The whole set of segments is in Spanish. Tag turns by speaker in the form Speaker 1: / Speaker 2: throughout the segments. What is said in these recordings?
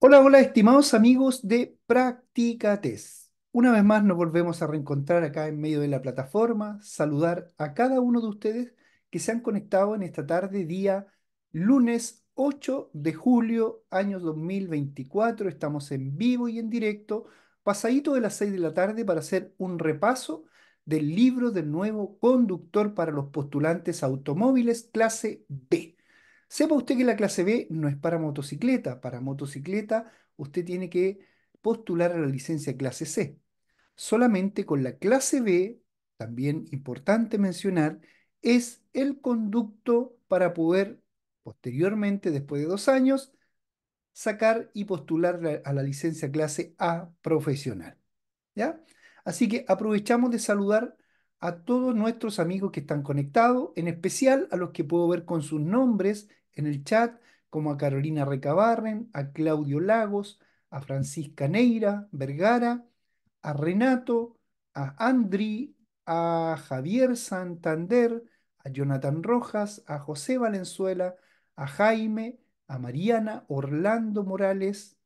Speaker 1: Hola, hola, estimados amigos de Practicates. Una vez más nos volvemos a reencontrar acá en medio de la plataforma, saludar a cada uno de ustedes que se han conectado en esta tarde, día lunes 8 de julio, año 2024. Estamos en vivo y en directo, pasadito de las 6 de la tarde para hacer un repaso del libro del nuevo conductor para los postulantes automóviles clase B Sepa usted que la clase B no es para motocicleta. Para motocicleta usted tiene que postular a la licencia clase C. Solamente con la clase B, también importante mencionar, es el conducto para poder posteriormente, después de dos años, sacar y postular a la licencia clase A profesional. ¿Ya? Así que aprovechamos de saludar a todos nuestros amigos que están conectados, en especial a los que puedo ver con sus nombres en el chat, como a Carolina Recabarren, a Claudio Lagos, a Francisca Neira, Vergara, a Renato, a Andri, a Javier Santander, a Jonathan Rojas, a José Valenzuela, a Jaime, a Mariana Orlando Morales,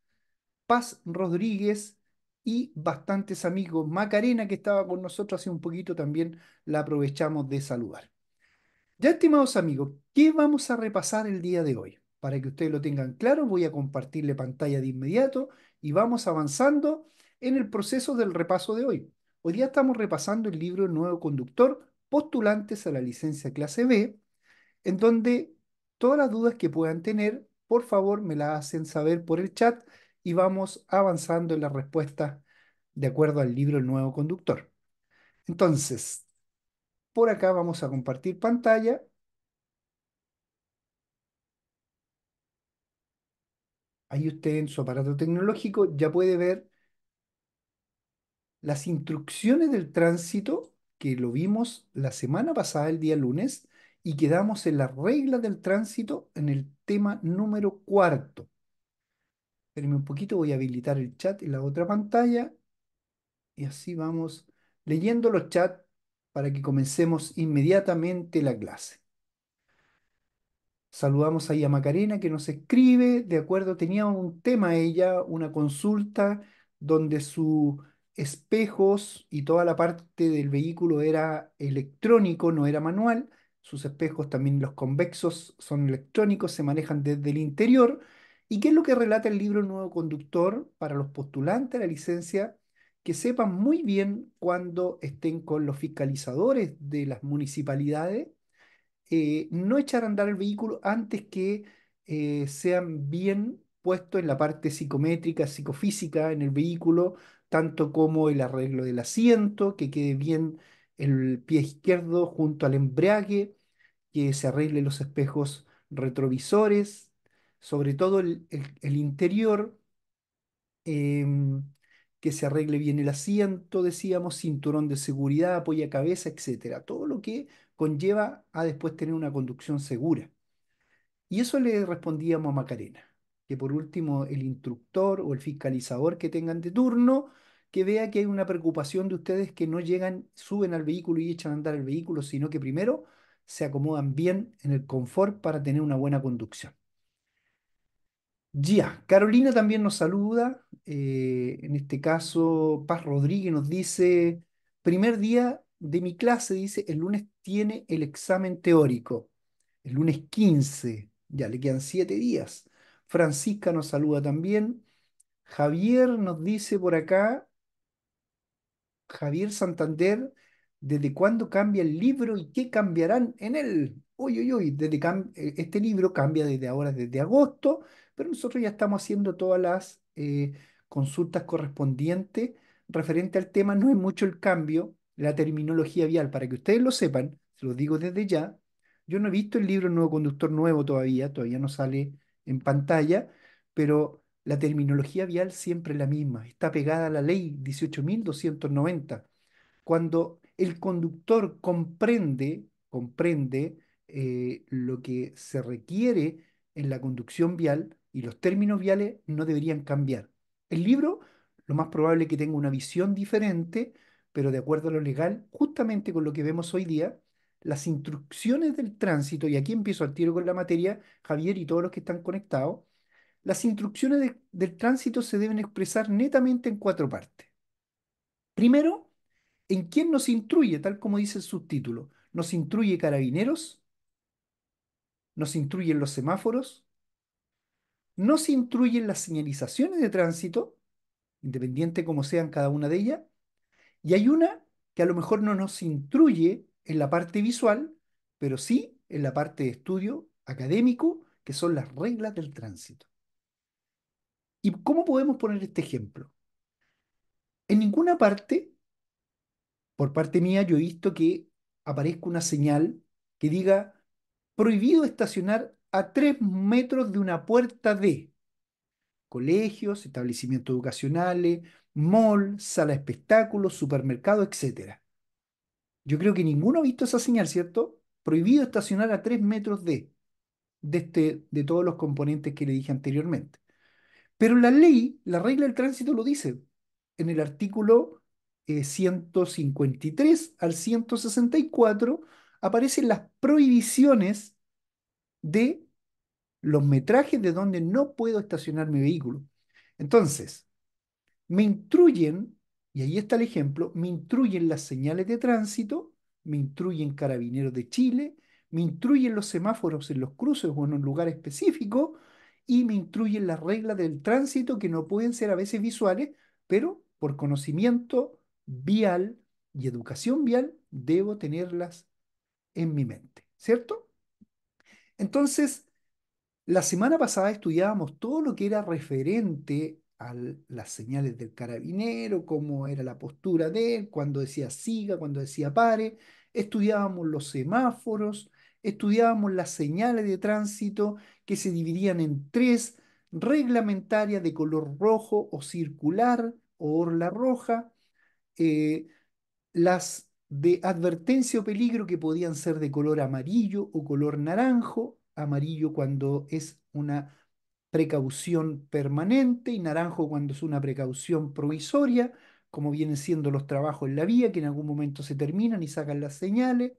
Speaker 1: Paz Rodríguez, y bastantes amigos. Macarena, que estaba con nosotros hace un poquito, también la aprovechamos de saludar. Ya, estimados amigos, ¿qué vamos a repasar el día de hoy? Para que ustedes lo tengan claro, voy a compartirle pantalla de inmediato y vamos avanzando en el proceso del repaso de hoy. Hoy día estamos repasando el libro Nuevo Conductor, postulantes a la licencia clase B, en donde todas las dudas que puedan tener, por favor, me las hacen saber por el chat y vamos avanzando en la respuesta de acuerdo al libro El Nuevo Conductor. Entonces, por acá vamos a compartir pantalla. Ahí usted en su aparato tecnológico ya puede ver las instrucciones del tránsito que lo vimos la semana pasada, el día lunes, y quedamos en la regla del tránsito en el tema número cuarto. Espérenme un poquito, voy a habilitar el chat en la otra pantalla. Y así vamos leyendo los chats para que comencemos inmediatamente la clase. Saludamos ahí a Macarena que nos escribe, de acuerdo, tenía un tema ella, una consulta donde sus espejos y toda la parte del vehículo era electrónico, no era manual. Sus espejos también los convexos son electrónicos, se manejan desde el interior ¿Y qué es lo que relata el libro Nuevo Conductor para los postulantes a la licencia que sepan muy bien cuando estén con los fiscalizadores de las municipalidades, eh, no echar a andar el vehículo antes que eh, sean bien puestos en la parte psicométrica, psicofísica en el vehículo, tanto como el arreglo del asiento, que quede bien el pie izquierdo junto al embrague, que se arreglen los espejos retrovisores, sobre todo el, interior, em, que se arregle bien el asiento, decíamos, cinturón de seguridad, apoya cabeza, etcétera. Todo lo que conlleva a después tener una conducción segura. Y eso le respondíamos a Macarena, que por último el instructor o el fiscalizador que tengan de turno, que vea que hay una preocupación de ustedes que no llegan, suben al vehículo y echan a andar el vehículo, sino que primero se acomodan bien en el confort para tener una buena conducción. Ya, Carolina también nos saluda. Eh, en este caso, Paz Rodríguez nos dice, primer día de mi clase, dice, el lunes tiene el examen teórico. El lunes 15, ya le quedan siete días. Francisca nos saluda también. Javier nos dice por acá, Javier Santander, ¿desde cuándo cambia el libro y qué cambiarán en él? Uy, uy, uy, eh, este libro cambia desde ahora, desde agosto pero nosotros ya estamos haciendo todas las eh, consultas correspondientes referente al tema. No es mucho el cambio, la terminología vial, para que ustedes lo sepan, se los digo desde ya. Yo no he visto el libro Nuevo Conductor Nuevo todavía, todavía no sale en pantalla, pero la terminología vial siempre es la misma, está pegada a la ley 18.290. Cuando el conductor comprende, comprende eh, lo que se requiere en la conducción vial, y los términos viales no deberían cambiar. El libro, lo más probable es que tenga una visión diferente, pero de acuerdo a lo legal, justamente con lo que vemos hoy día, las instrucciones del tránsito, y aquí empiezo al tiro con la materia, Javier y todos los que están conectados, las instrucciones del tránsito se deben expresar netamente en cuatro partes. Primero, en quién nos instruye, tal como dice el subtítulo. Nos instruye carabineros, nos instruyen los semáforos, no se instruyen las señalizaciones de tránsito, independiente como sean cada una de ellas, y hay una que a lo mejor no nos instruye en la parte visual, pero sí en la parte de estudio académico, que son las reglas del tránsito. ¿Y cómo podemos poner este ejemplo? En ninguna parte, por parte mía, yo he visto que aparezca una señal que diga prohibido estacionar a tres metros de una puerta de colegios, establecimientos educacionales, mall, sala de espectáculos, supermercado, etc. Yo creo que ninguno ha visto esa señal, ¿cierto? Prohibido estacionar a tres metros de, de, este, de todos los componentes que le dije anteriormente. Pero la ley, la regla del tránsito lo dice en el artículo 153 eh, al 164 aparecen las prohibiciones de los metrajes de donde no puedo estacionar mi vehículo. Entonces, me intruyen, y ahí está el ejemplo, me intruyen las señales de tránsito, me intruyen carabineros de Chile, me intruyen los semáforos en los cruces o en un lugar específico, y me intruyen las reglas del tránsito que no pueden ser a veces visuales, pero por conocimiento vial y educación vial debo tenerlas en mi mente, ¿cierto? Entonces, la semana pasada estudiábamos todo lo que era referente a las señales del carabinero, cómo era la postura de él, cuando decía siga, cuando decía pare, estudiábamos los semáforos, estudiábamos las señales de tránsito que se dividían en tres, reglamentarias de color rojo o circular o orla roja, eh, las de advertencia o peligro que podían ser de color amarillo o color naranjo, amarillo cuando es una precaución permanente y naranjo cuando es una precaución provisoria, como vienen siendo los trabajos en la vía, que en algún momento se terminan y sacan las señales.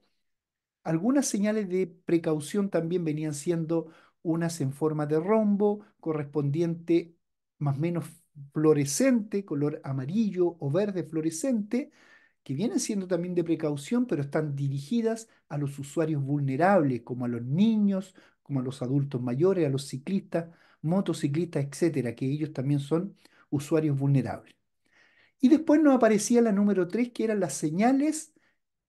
Speaker 1: Algunas señales de precaución también venían siendo unas en forma de rombo, correspondiente más o menos fluorescente, color amarillo o verde fluorescente, que vienen siendo también de precaución, pero están dirigidas a los usuarios vulnerables, como a los niños, como a los adultos mayores, a los ciclistas, motociclistas, etcétera, que ellos también son usuarios vulnerables. Y después nos aparecía la número 3, que eran las señales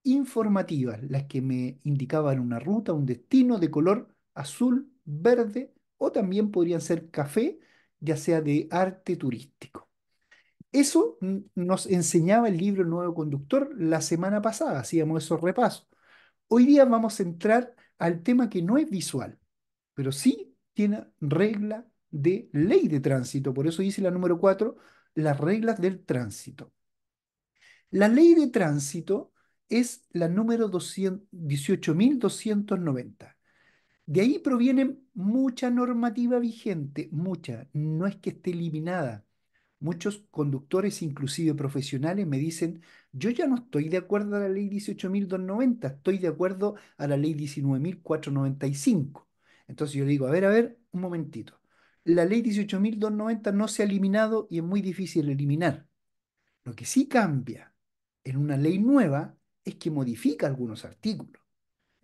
Speaker 1: informativas, las que me indicaban una ruta, un destino de color azul, verde o también podrían ser café, ya sea de arte turístico. Eso nos enseñaba el libro Nuevo Conductor la semana pasada, hacíamos esos repasos. Hoy día vamos a entrar al tema que no es visual, pero sí tiene regla de ley de tránsito. Por eso dice la número 4, las reglas del tránsito. La ley de tránsito es la número 18.290. De ahí proviene mucha normativa vigente, mucha, no es que esté eliminada, Muchos conductores, inclusive profesionales, me dicen, yo ya no estoy de acuerdo a la ley 18.290, estoy de acuerdo a la ley 19.495. Entonces yo digo, a ver, a ver, un momentito. La ley 18.290 no se ha eliminado y es muy difícil eliminar. Lo que sí cambia en una ley nueva es que modifica algunos artículos.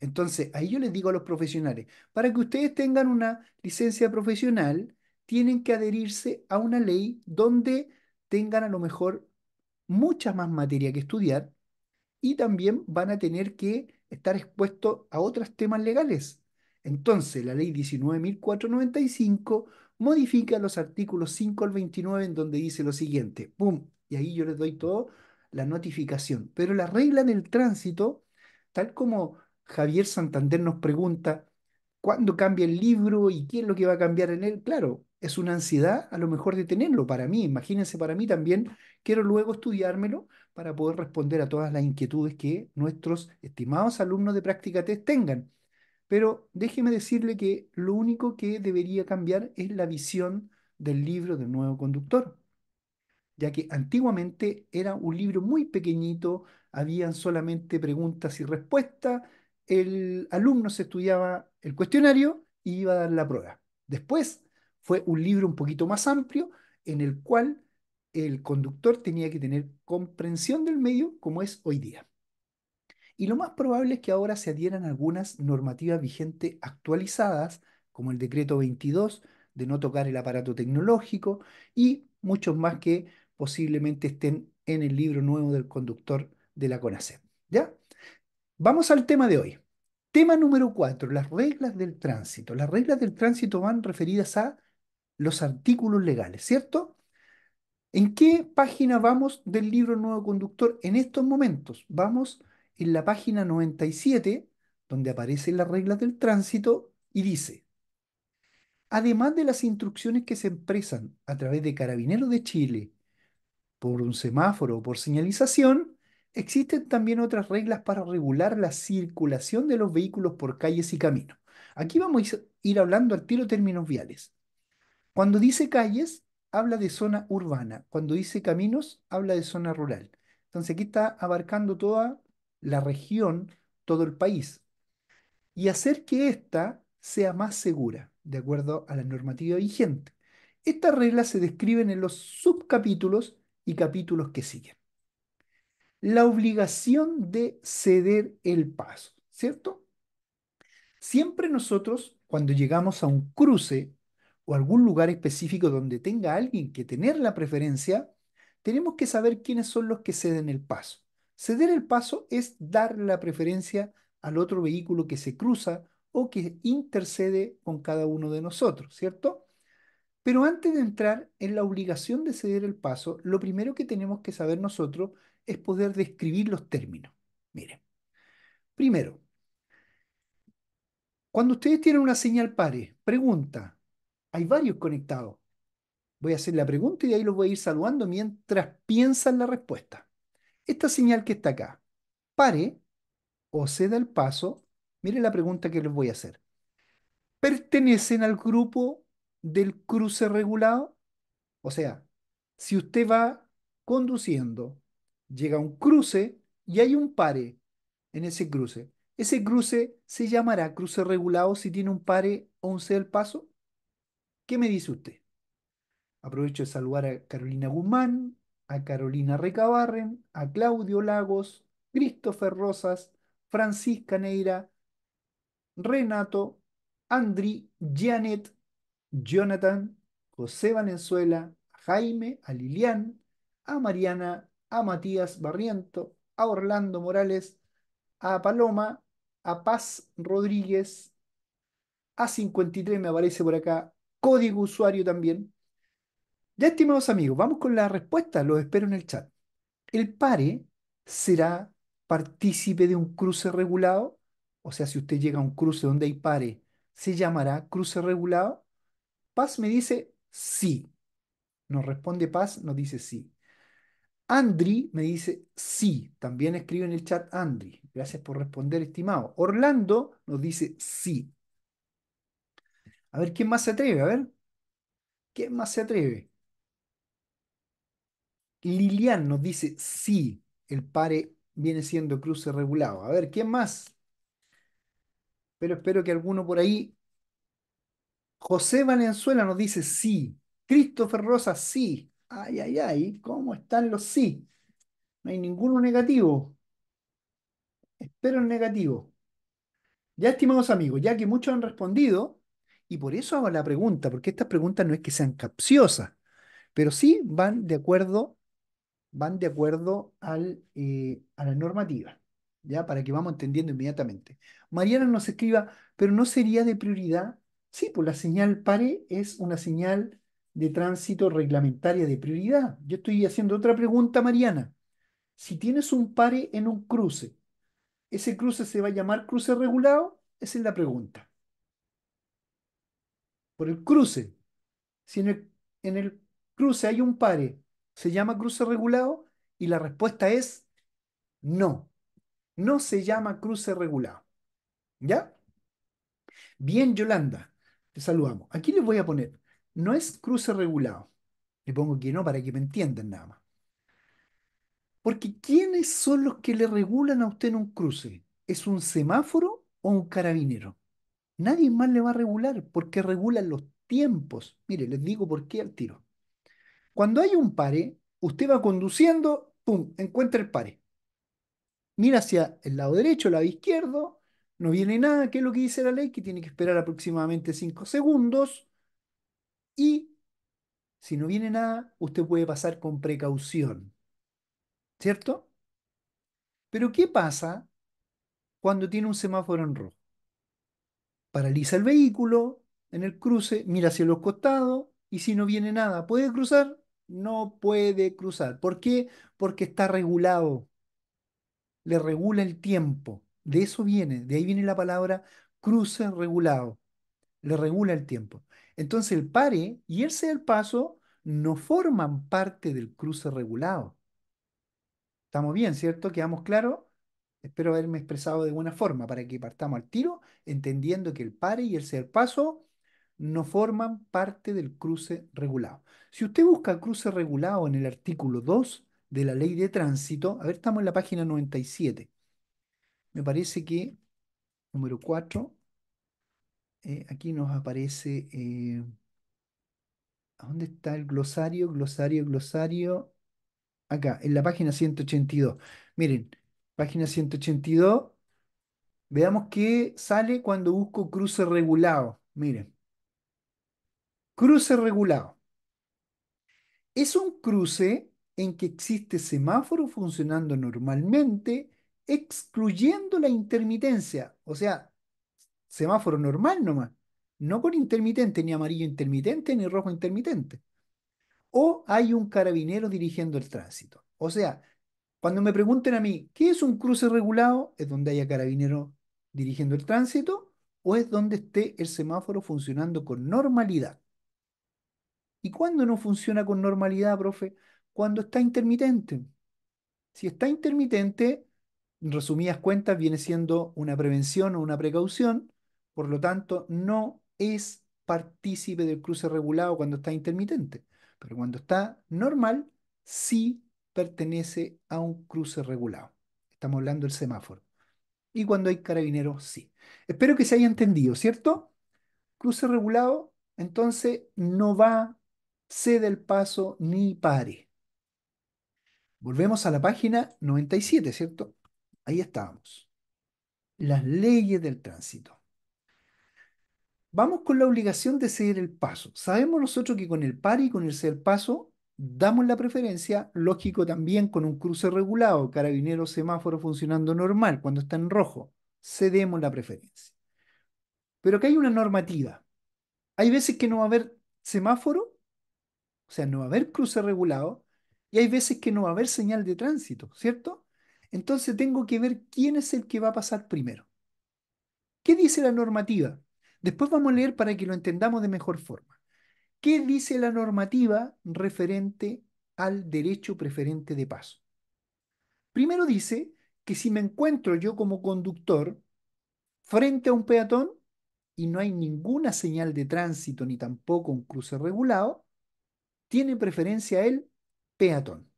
Speaker 1: Entonces, ahí yo les digo a los profesionales, para que ustedes tengan una licencia profesional, tienen que adherirse a una ley donde tengan a lo mejor mucha más materia que estudiar y también van a tener que estar expuestos a otros temas legales. Entonces, la ley 19.495 modifica los artículos 5 al 29 en donde dice lo siguiente, ¡pum! Y ahí yo les doy todo la notificación. Pero la regla del tránsito, tal como Javier Santander nos pregunta, ¿cuándo cambia el libro y qué es lo que va a cambiar en él? Claro, es una ansiedad a lo mejor de tenerlo para mí. Imagínense para mí también, quiero luego estudiármelo para poder responder a todas las inquietudes que nuestros estimados alumnos de práctica test tengan. Pero déjeme decirle que lo único que debería cambiar es la visión del libro del nuevo conductor, ya que antiguamente era un libro muy pequeñito, habían solamente preguntas y respuestas, el alumno se estudiaba el cuestionario y iba a dar la prueba. Después, fue un libro un poquito más amplio en el cual el conductor tenía que tener comprensión del medio como es hoy día. Y lo más probable es que ahora se adhieran algunas normativas vigentes actualizadas, como el decreto 22 de no tocar el aparato tecnológico y muchos más que posiblemente estén en el libro nuevo del conductor de la CONACE. ¿Ya? Vamos al tema de hoy. Tema número 4, las reglas del tránsito. Las reglas del tránsito van referidas a los artículos legales, ¿cierto? ¿En qué página vamos del libro Nuevo Conductor en estos momentos? Vamos en la página 97, donde aparecen las reglas del tránsito, y dice, además de las instrucciones que se expresan a través de Carabineros de Chile, por un semáforo o por señalización, existen también otras reglas para regular la circulación de los vehículos por calles y caminos. Aquí vamos a ir hablando al tiro términos viales. Cuando dice calles, habla de zona urbana. Cuando dice caminos, habla de zona rural. Entonces aquí está abarcando toda la región, todo el país. Y hacer que ésta sea más segura, de acuerdo a la normativa vigente. Estas reglas se describen en los subcapítulos y capítulos que siguen. La obligación de ceder el paso, ¿cierto? Siempre nosotros, cuando llegamos a un cruce o algún lugar específico donde tenga alguien que tener la preferencia, tenemos que saber quiénes son los que ceden el paso. Ceder el paso es dar la preferencia al otro vehículo que se cruza o que intercede con cada uno de nosotros, ¿cierto? Pero antes de entrar en la obligación de ceder el paso, lo primero que tenemos que saber nosotros es poder describir los términos. Miren, primero, cuando ustedes tienen una señal pare, pregunta, hay varios conectados. Voy a hacer la pregunta y ahí los voy a ir saludando mientras piensan la respuesta. Esta señal que está acá, pare o ceda el paso, mire la pregunta que les voy a hacer. ¿Pertenecen al grupo del cruce regulado? O sea, si usted va conduciendo, llega a un cruce y hay un pare en ese cruce. ¿Ese cruce se llamará cruce regulado si tiene un pare o un ceda el paso? ¿Qué me dice usted? Aprovecho de saludar a Carolina Guzmán, a Carolina Recabarren, a Claudio Lagos, Christopher Rosas, Francisca Neira, Renato, Andri, Janet, Jonathan, José Valenzuela, Jaime, a Lilian, a Mariana, a Matías Barriento, a Orlando Morales, a Paloma, a Paz Rodríguez, a 53 me aparece por acá, código usuario también. Ya, estimados amigos, vamos con la respuesta, los espero en el chat. El pare será partícipe de un cruce regulado, o sea, si usted llega a un cruce donde hay pare, ¿se llamará cruce regulado? Paz me dice sí. Nos responde Paz, nos dice sí. Andri me dice sí. También escribe en el chat Andri. Gracias por responder, estimado. Orlando nos dice sí. A ver, ¿quién más se atreve? A ver, ¿quién más se atreve? Lilian nos dice sí, el pare viene siendo cruce regulado. A ver, ¿quién más? Pero espero que alguno por ahí. José Valenzuela nos dice sí. Christopher Rosa, sí. Ay, ay, ay, ¿cómo están los sí? No hay ninguno negativo. Espero el negativo. Ya, estimados amigos, ya que muchos han respondido, y por eso hago la pregunta, porque estas preguntas no es que sean capciosas, pero sí van de acuerdo, van de acuerdo al, eh, a la normativa, ¿ya? Para que vamos entendiendo inmediatamente. Mariana nos escriba, pero no sería de prioridad. Sí, pues la señal pare es una señal de tránsito reglamentaria de prioridad. Yo estoy haciendo otra pregunta, Mariana. Si tienes un pare en un cruce, ¿ese cruce se va a llamar cruce regulado? Esa es la pregunta por el cruce. Si en el, cruce hay un pare, ¿se llama cruce regulado? Y la respuesta es no. No se llama cruce regulado. ¿Ya? Bien, Yolanda, te saludamos. Aquí les voy a poner, no es cruce regulado. Le pongo que no para que me entiendan nada más. Porque ¿quiénes son los que le regulan a usted en un cruce? ¿Es un semáforo o un carabinero? Nadie más le va a regular porque regulan los tiempos. Mire, les digo por qué al tiro. Cuando hay un pare, usted va conduciendo, ¡pum!, encuentra el pare. Mira hacia el lado derecho, el lado izquierdo, no viene nada, que es lo que dice la ley, que tiene que esperar aproximadamente 5 segundos. Y si no viene nada, usted puede pasar con precaución. ¿Cierto? Pero ¿qué pasa cuando tiene un semáforo en rojo? paraliza el vehículo en el cruce, mira hacia los costados y si no viene nada, ¿puede cruzar? No puede cruzar. ¿Por qué? Porque está regulado. Le regula el tiempo. De eso viene, de ahí viene la palabra cruce regulado. Le regula el tiempo. Entonces el pare y el ser el paso no forman parte del cruce regulado. ¿Estamos bien, cierto? ¿Quedamos claros? Espero haberme expresado de buena forma para que partamos al tiro, entendiendo que el pare y el ser paso no forman parte del cruce regulado. Si usted busca el cruce regulado en el artículo 2 de la ley de tránsito, a ver, estamos en la página 97. Me parece que, número 4, eh, aquí nos aparece, eh, ¿a dónde está el glosario? Glosario, glosario. Acá, en la página 182. Miren, página 182. Veamos qué sale cuando busco cruce regulado. Miren. Cruce regulado. Es un cruce en que existe semáforo funcionando normalmente, excluyendo la intermitencia. O sea, semáforo normal nomás. No con intermitente, ni amarillo intermitente, ni rojo intermitente. O hay un carabinero dirigiendo el tránsito. O sea, cuando me pregunten a mí, ¿qué es un cruce regulado? ¿Es donde haya carabinero dirigiendo el tránsito o es donde esté el semáforo funcionando con normalidad? ¿Y cuándo no funciona con normalidad, profe? Cuando está intermitente. Si está intermitente, en resumidas cuentas, viene siendo una prevención o una precaución, por lo tanto, no es partícipe del cruce regulado cuando está intermitente, pero cuando está normal, sí pertenece a un cruce regulado. Estamos hablando del semáforo. Y cuando hay carabineros, sí. Espero que se haya entendido, ¿cierto? Cruce regulado, entonces no va, cede el paso ni pare. Volvemos a la página 97, ¿cierto? Ahí estábamos. Las leyes del tránsito. Vamos con la obligación de ceder el paso. Sabemos nosotros que con el pare y con el ceder paso damos la preferencia, lógico también con un cruce regulado, carabinero, semáforo funcionando normal, cuando está en rojo, cedemos la preferencia. Pero que hay una normativa. Hay veces que no va a haber semáforo, o sea, no va a haber cruce regulado, y hay veces que no va a haber señal de tránsito, ¿cierto? Entonces tengo que ver quién es el que va a pasar primero. ¿Qué dice la normativa? Después vamos a leer para que lo entendamos de mejor forma. ¿Qué dice la normativa referente al derecho preferente de paso? Primero dice que si me encuentro yo como conductor frente a un peatón y no hay ninguna señal de tránsito ni tampoco un cruce regulado, tiene preferencia el peatón.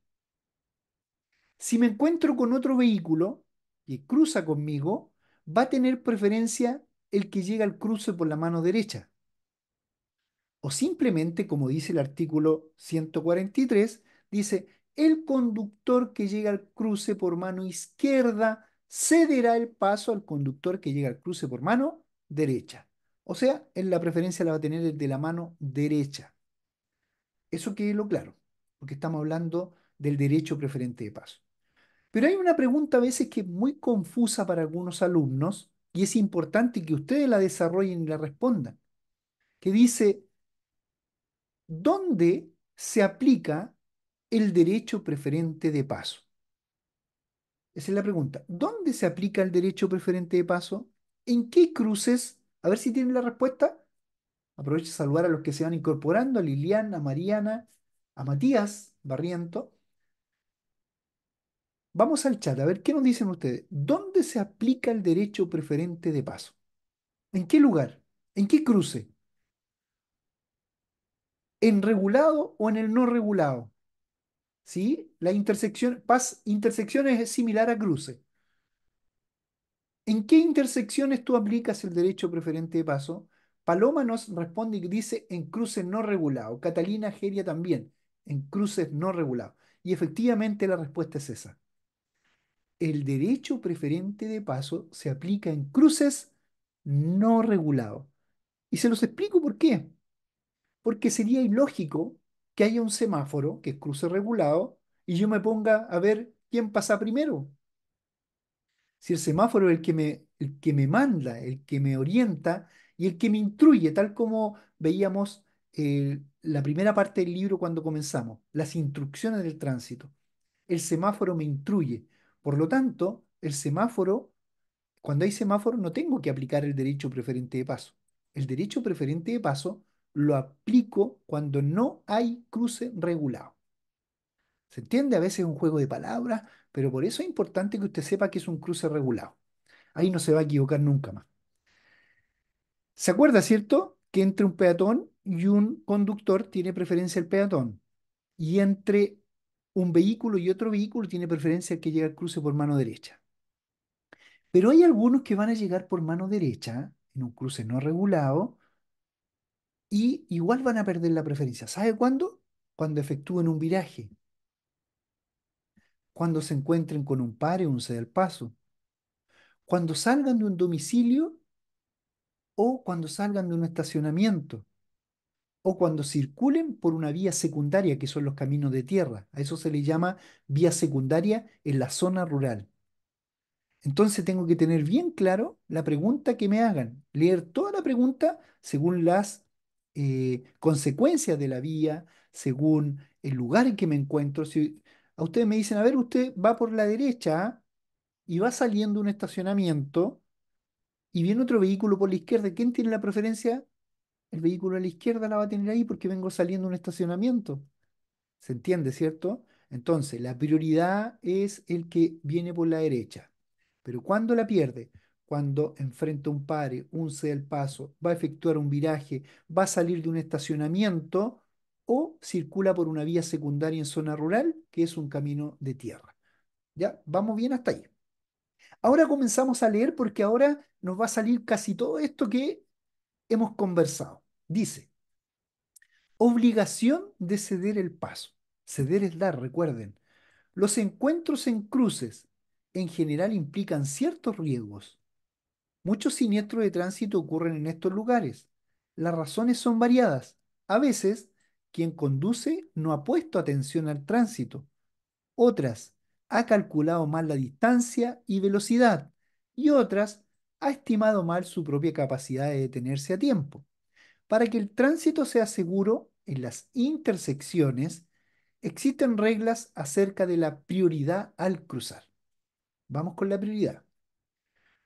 Speaker 1: Si me encuentro con otro vehículo que cruza conmigo, va a tener preferencia el que llega al cruce por la mano derecha o simplemente, como dice el artículo 143, dice, el conductor que llega al cruce por mano izquierda cederá el paso al conductor que llega al cruce por mano derecha. O sea, en la preferencia la va a tener el de la mano derecha. Eso que lo claro, porque estamos hablando del derecho preferente de paso. Pero hay una pregunta a veces que es muy confusa para algunos alumnos y es importante que ustedes la desarrollen y la respondan, que dice, ¿Dónde se aplica el derecho preferente de paso? Esa es la pregunta. ¿Dónde se aplica el derecho preferente de paso? ¿En qué cruces? A ver si tienen la respuesta. Aprovecho a saludar a los que se van incorporando, a Liliana, a Mariana, a Matías Barriento. Vamos al chat, a ver qué nos dicen ustedes. ¿Dónde se aplica el derecho preferente de paso? ¿En qué lugar? ¿En qué cruce? en regulado o en el no regulado. ¿Sí? La intersección, intersecciones es similar a cruce. ¿En qué intersecciones tú aplicas el derecho preferente de paso? Paloma nos responde y dice en cruces no regulado. Catalina Geria también, en cruces no regulados. Y efectivamente la respuesta es esa. El derecho preferente de paso se aplica en cruces no regulados. Y se los explico por qué porque sería ilógico que haya un semáforo, que es cruce regulado, y yo me ponga a ver quién pasa primero. Si el semáforo es el que me, el que me manda, el que me orienta y el que me instruye, tal como veíamos eh, la primera parte del libro cuando comenzamos, las instrucciones del tránsito. El semáforo me instruye. Por lo tanto, el semáforo, cuando hay semáforo, no tengo que aplicar el derecho preferente de paso. El derecho preferente de paso lo aplico cuando no hay cruce regulado. ¿Se entiende? A veces es un juego de palabras, pero por eso es importante que usted sepa que es un cruce regulado. Ahí no se va a equivocar nunca más. ¿Se acuerda, cierto? Que entre un peatón y un conductor tiene preferencia el peatón. Y entre un vehículo y otro vehículo tiene preferencia el que llega al cruce por mano derecha. Pero hay algunos que van a llegar por mano derecha en un cruce no regulado y igual van a perder la preferencia. ¿Sabe cuándo? Cuando efectúen un viraje, cuando se encuentren con un par o un al paso, cuando salgan de un domicilio o cuando salgan de un estacionamiento o cuando circulen por una vía secundaria, que son los caminos de tierra. A eso se le llama vía secundaria en la zona rural. Entonces tengo que tener bien claro la pregunta que me hagan, leer toda la pregunta según las eh, consecuencias de la vía, según el lugar en que me encuentro. Si a ustedes me dicen, a ver, usted va por la derecha y va saliendo un estacionamiento y viene otro vehículo por la izquierda, ¿quién tiene la preferencia? El vehículo a la izquierda la va a tener ahí porque vengo saliendo un estacionamiento. ¿Se entiende, cierto? Entonces, la prioridad es el que viene por la derecha. Pero cuando la pierde? cuando enfrenta un padre, unce el paso, va a efectuar un viraje, va a salir de un estacionamiento o circula por una vía secundaria en zona rural, que es un camino de tierra. ¿Ya? Vamos bien hasta ahí. Ahora comenzamos a leer porque ahora nos va a salir casi todo esto que hemos conversado. Dice, obligación de ceder el paso. Ceder es dar, recuerden. Los encuentros en cruces en general implican ciertos riesgos, Muchos siniestros de tránsito ocurren en estos lugares. Las razones son variadas. A veces, quien conduce no ha puesto atención al tránsito. Otras, ha calculado mal la distancia y velocidad. Y otras, ha estimado mal su propia capacidad de detenerse a tiempo. Para que el tránsito sea seguro en las intersecciones, existen reglas acerca de la prioridad al cruzar. Vamos con la prioridad.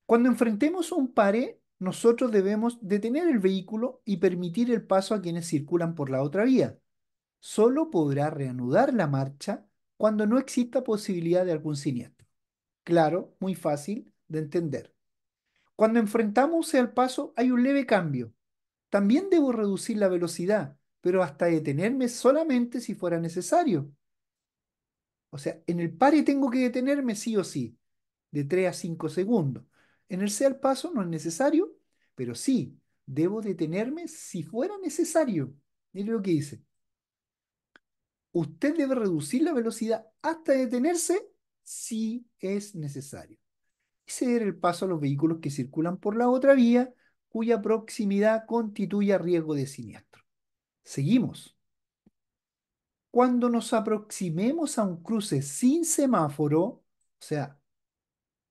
Speaker 1: Cuando enfrentemos un pare, nosotros debemos detener el vehículo y permitir el paso a quienes circulan por la otra vía. Solo podrá reanudar la marcha cuando no exista posibilidad de algún siniestro. Claro, muy fácil de entender. Cuando enfrentamos el paso hay un leve cambio. También debo reducir la velocidad, pero hasta detenerme solamente si fuera necesario. O sea, en el pare tengo que detenerme sí o sí, de 3 a 5 segundos. En el paso no es necesario, pero sí, debo detenerme si fuera necesario. Mire lo que dice. Usted debe reducir la velocidad hasta detenerse si es necesario. Y ceder el paso a los vehículos que circulan por la otra vía cuya proximidad constituye riesgo de siniestro. Seguimos. Cuando nos aproximemos a un cruce sin semáforo, o sea,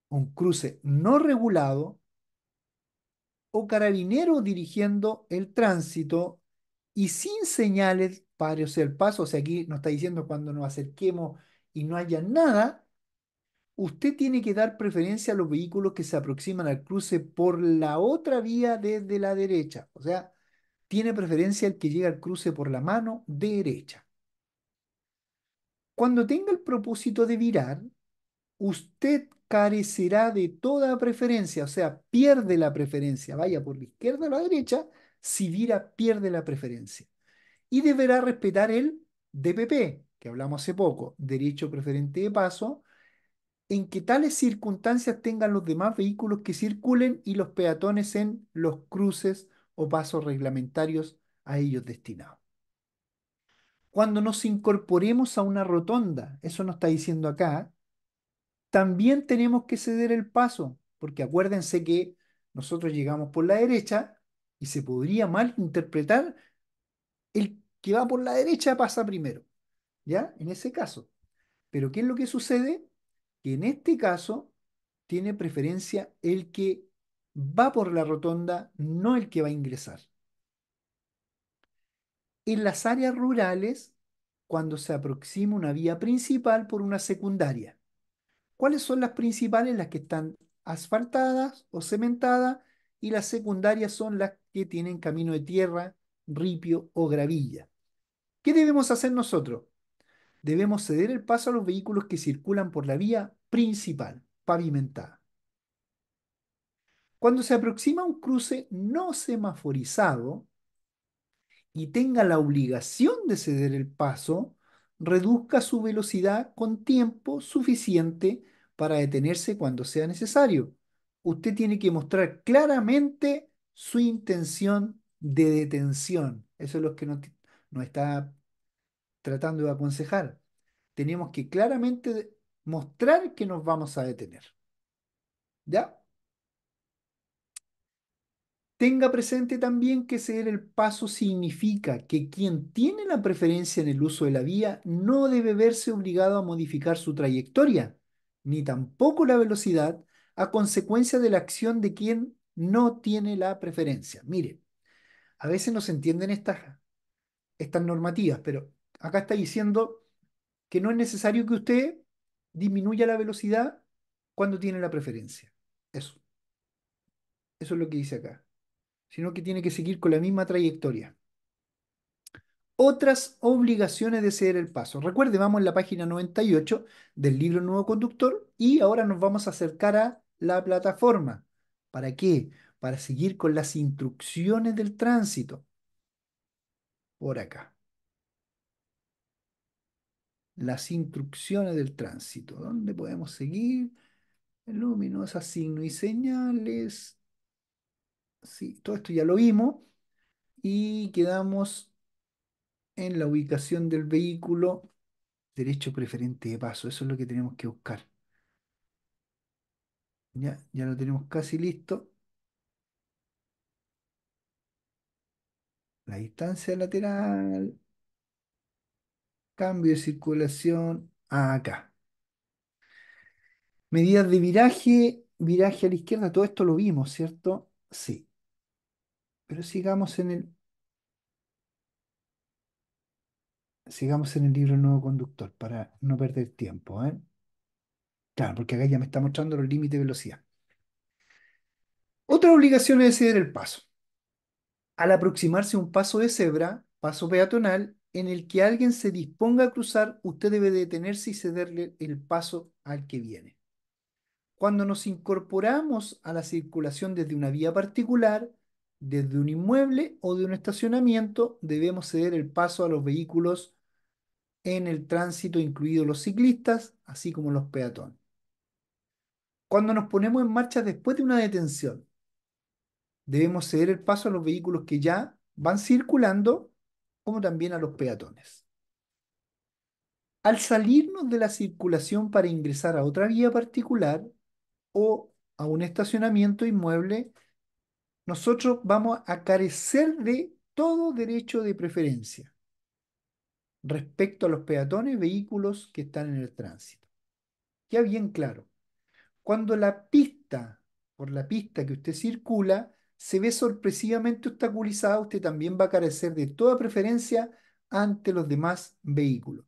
Speaker 1: un cruce no regulado o carabinero dirigiendo el tránsito y sin señales para el paso, o sea, aquí nos está diciendo cuando nos acerquemos y no haya nada, usted tiene que dar preferencia a los vehículos que se aproximan al cruce por la otra vía desde la derecha, o sea, tiene preferencia el que llega al cruce por la mano derecha. Cuando tenga el propósito de virar, usted carecerá de toda preferencia, o sea, pierde la preferencia, vaya por la izquierda o la derecha, si vira pierde la preferencia. Y deberá respetar el DPP, que hablamos hace poco, derecho preferente de paso, en que tales circunstancias tengan los demás vehículos que circulen y los peatones en los cruces o pasos reglamentarios a ellos destinados. Cuando nos incorporemos a una rotonda, eso nos está diciendo acá, también tenemos que ceder el paso, porque acuérdense que nosotros llegamos por la derecha y se podría malinterpretar el que va por la derecha pasa primero, ¿ya? En ese caso. Pero ¿qué es lo que sucede? Que en este caso tiene preferencia el que va por la rotonda, no el que va a ingresar. En las áreas rurales, cuando se aproxima una vía principal por una secundaria, ¿Cuáles son las principales? Las que están asfaltadas o cementadas y las secundarias son las que tienen camino de tierra, ripio o gravilla. ¿Qué debemos hacer nosotros? Debemos ceder el paso a los vehículos que circulan por la vía principal, pavimentada. Cuando se aproxima un cruce no semaforizado y tenga la obligación de ceder el paso, reduzca su velocidad con tiempo suficiente para detenerse cuando sea necesario. Usted tiene que mostrar claramente su intención de detención. Eso es lo que nos, está tratando de aconsejar. Tenemos que claramente mostrar que nos vamos a detener. ¿Ya? Tenga presente también que ser el paso significa que quien tiene la preferencia en el uso de la vía no debe verse obligado a modificar su trayectoria, ni tampoco la velocidad, a consecuencia de la acción de quien no tiene la preferencia. Mire, a veces no se entienden estas, estas normativas, pero acá está diciendo que no es necesario que usted disminuya la velocidad cuando tiene la preferencia. Eso. Eso es lo que dice acá sino que tiene que seguir con la misma trayectoria. Otras obligaciones de ceder el paso. Recuerde, vamos en la página 98 del libro Nuevo Conductor y ahora nos vamos a acercar a la plataforma. ¿Para qué? Para seguir con las instrucciones del tránsito. Por acá. Las instrucciones del tránsito. ¿Dónde podemos seguir? Luminosas signos y señales. Sí, todo esto ya lo vimos y quedamos en la ubicación del vehículo derecho preferente de paso. Eso es lo que tenemos que buscar. Ya, ya lo tenemos casi listo. La distancia lateral. Cambio de circulación acá. Medidas de viraje, viraje a la izquierda, todo esto lo vimos, ¿cierto? Sí. Pero sigamos en el, sigamos en el libro Nuevo Conductor para no perder tiempo. ¿eh? Claro, porque acá ya me está mostrando los límites de velocidad. Otra obligación es ceder el paso. Al aproximarse a un paso de cebra, paso peatonal, en el que alguien se disponga a cruzar, usted debe detenerse y cederle el paso al que viene. Cuando nos incorporamos a la circulación desde una vía particular, desde un inmueble o de un estacionamiento debemos ceder el paso a los vehículos en el tránsito, incluidos los ciclistas, así como los peatones. Cuando nos ponemos en marcha después de una detención, debemos ceder el paso a los vehículos que ya van circulando, como también a los peatones. Al salirnos de la circulación para ingresar a otra vía particular o a un estacionamiento inmueble, nosotros vamos a carecer de todo derecho de preferencia respecto a los peatones vehículos que están en el tránsito. Ya bien claro, cuando la pista, por la pista que usted circula, se ve sorpresivamente obstaculizada, usted también va a carecer de toda preferencia ante los demás vehículos.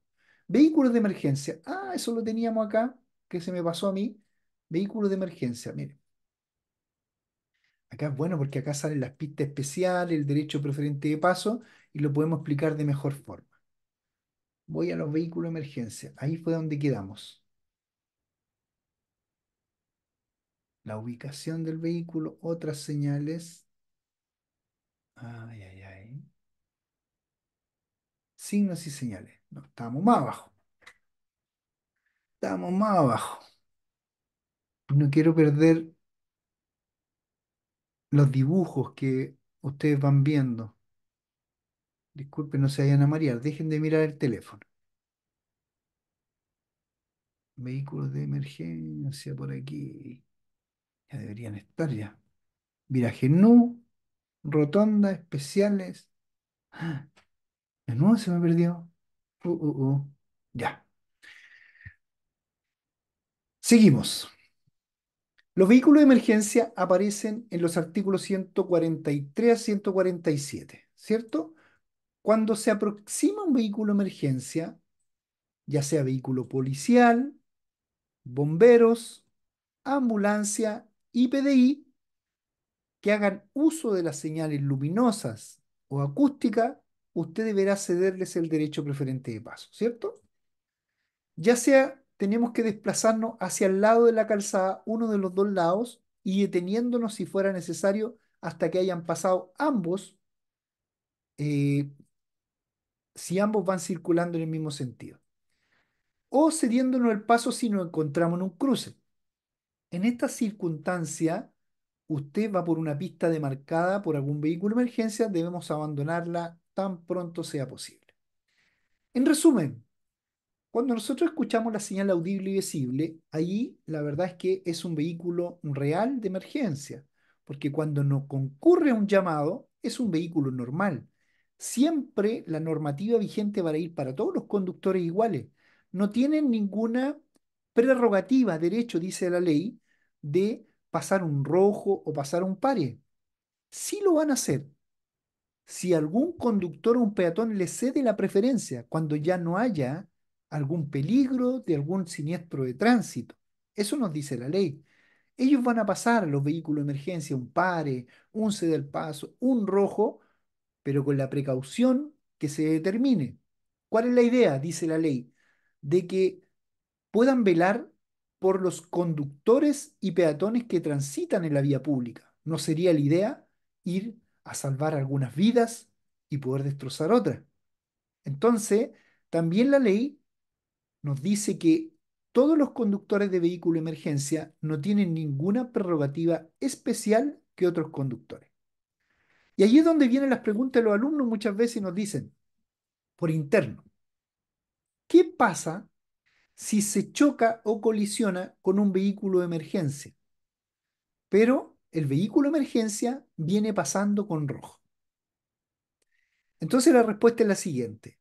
Speaker 1: Vehículos de emergencia. Ah, eso lo teníamos acá, que se me pasó a mí. Vehículos de emergencia, mire. Acá es bueno porque acá salen las pistas especiales, el derecho preferente de paso y lo podemos explicar de mejor forma. Voy a los vehículos de emergencia. Ahí fue donde quedamos. La ubicación del vehículo, otras señales. Ay, ay, ay. Signos y señales. No, estamos más abajo. Estamos más abajo. No quiero perder los dibujos que ustedes van viendo. Disculpen, no se vayan a marear, dejen de mirar el teléfono. Vehículos de emergencia por aquí. Ya deberían estar ya. Viraje nu, rotonda, especiales. ¡Ah! se me perdió. Uh, uh, uh. Ya. Seguimos. Los vehículos de emergencia aparecen en los artículos 143 a 147, ¿cierto? Cuando se aproxima un vehículo de emergencia, ya sea vehículo policial, bomberos, ambulancia y PDI, que hagan uso de las señales luminosas o acústicas, usted deberá cederles el derecho preferente de paso, ¿cierto? Ya sea tenemos que desplazarnos hacia el lado de la calzada, uno de los dos lados, y deteniéndonos si fuera necesario hasta que hayan pasado ambos, eh, si ambos van circulando en el mismo sentido. O cediéndonos el paso si nos encontramos en un cruce. En esta circunstancia, usted va por una pista demarcada por algún vehículo de emergencia, debemos abandonarla tan pronto sea posible. En resumen, cuando nosotros escuchamos la señal audible y visible, ahí la verdad es que es un vehículo real de emergencia, porque cuando no concurre un llamado, es un vehículo normal. Siempre la normativa vigente va a ir para todos los conductores iguales. No tienen ninguna prerrogativa, derecho, dice la ley, de pasar un rojo o pasar un pare. Sí lo van a hacer si algún conductor o un peatón le cede la preferencia cuando ya no haya algún peligro de algún siniestro de tránsito. Eso nos dice la ley. Ellos van a pasar los vehículos de emergencia, un pare, un C del paso, un rojo, pero con la precaución que se determine. ¿Cuál es la idea? Dice la ley, de que puedan velar por los conductores y peatones que transitan en la vía pública. ¿No sería la idea ir a salvar algunas vidas y poder destrozar otras? Entonces, también la ley nos dice que todos los conductores de vehículo de emergencia no tienen ninguna prerrogativa especial que otros conductores. Y allí es donde vienen las preguntas de los alumnos muchas veces y nos dicen, por interno, ¿qué pasa si se choca o colisiona con un vehículo de emergencia? Pero el vehículo de emergencia viene pasando con rojo. Entonces la respuesta es la siguiente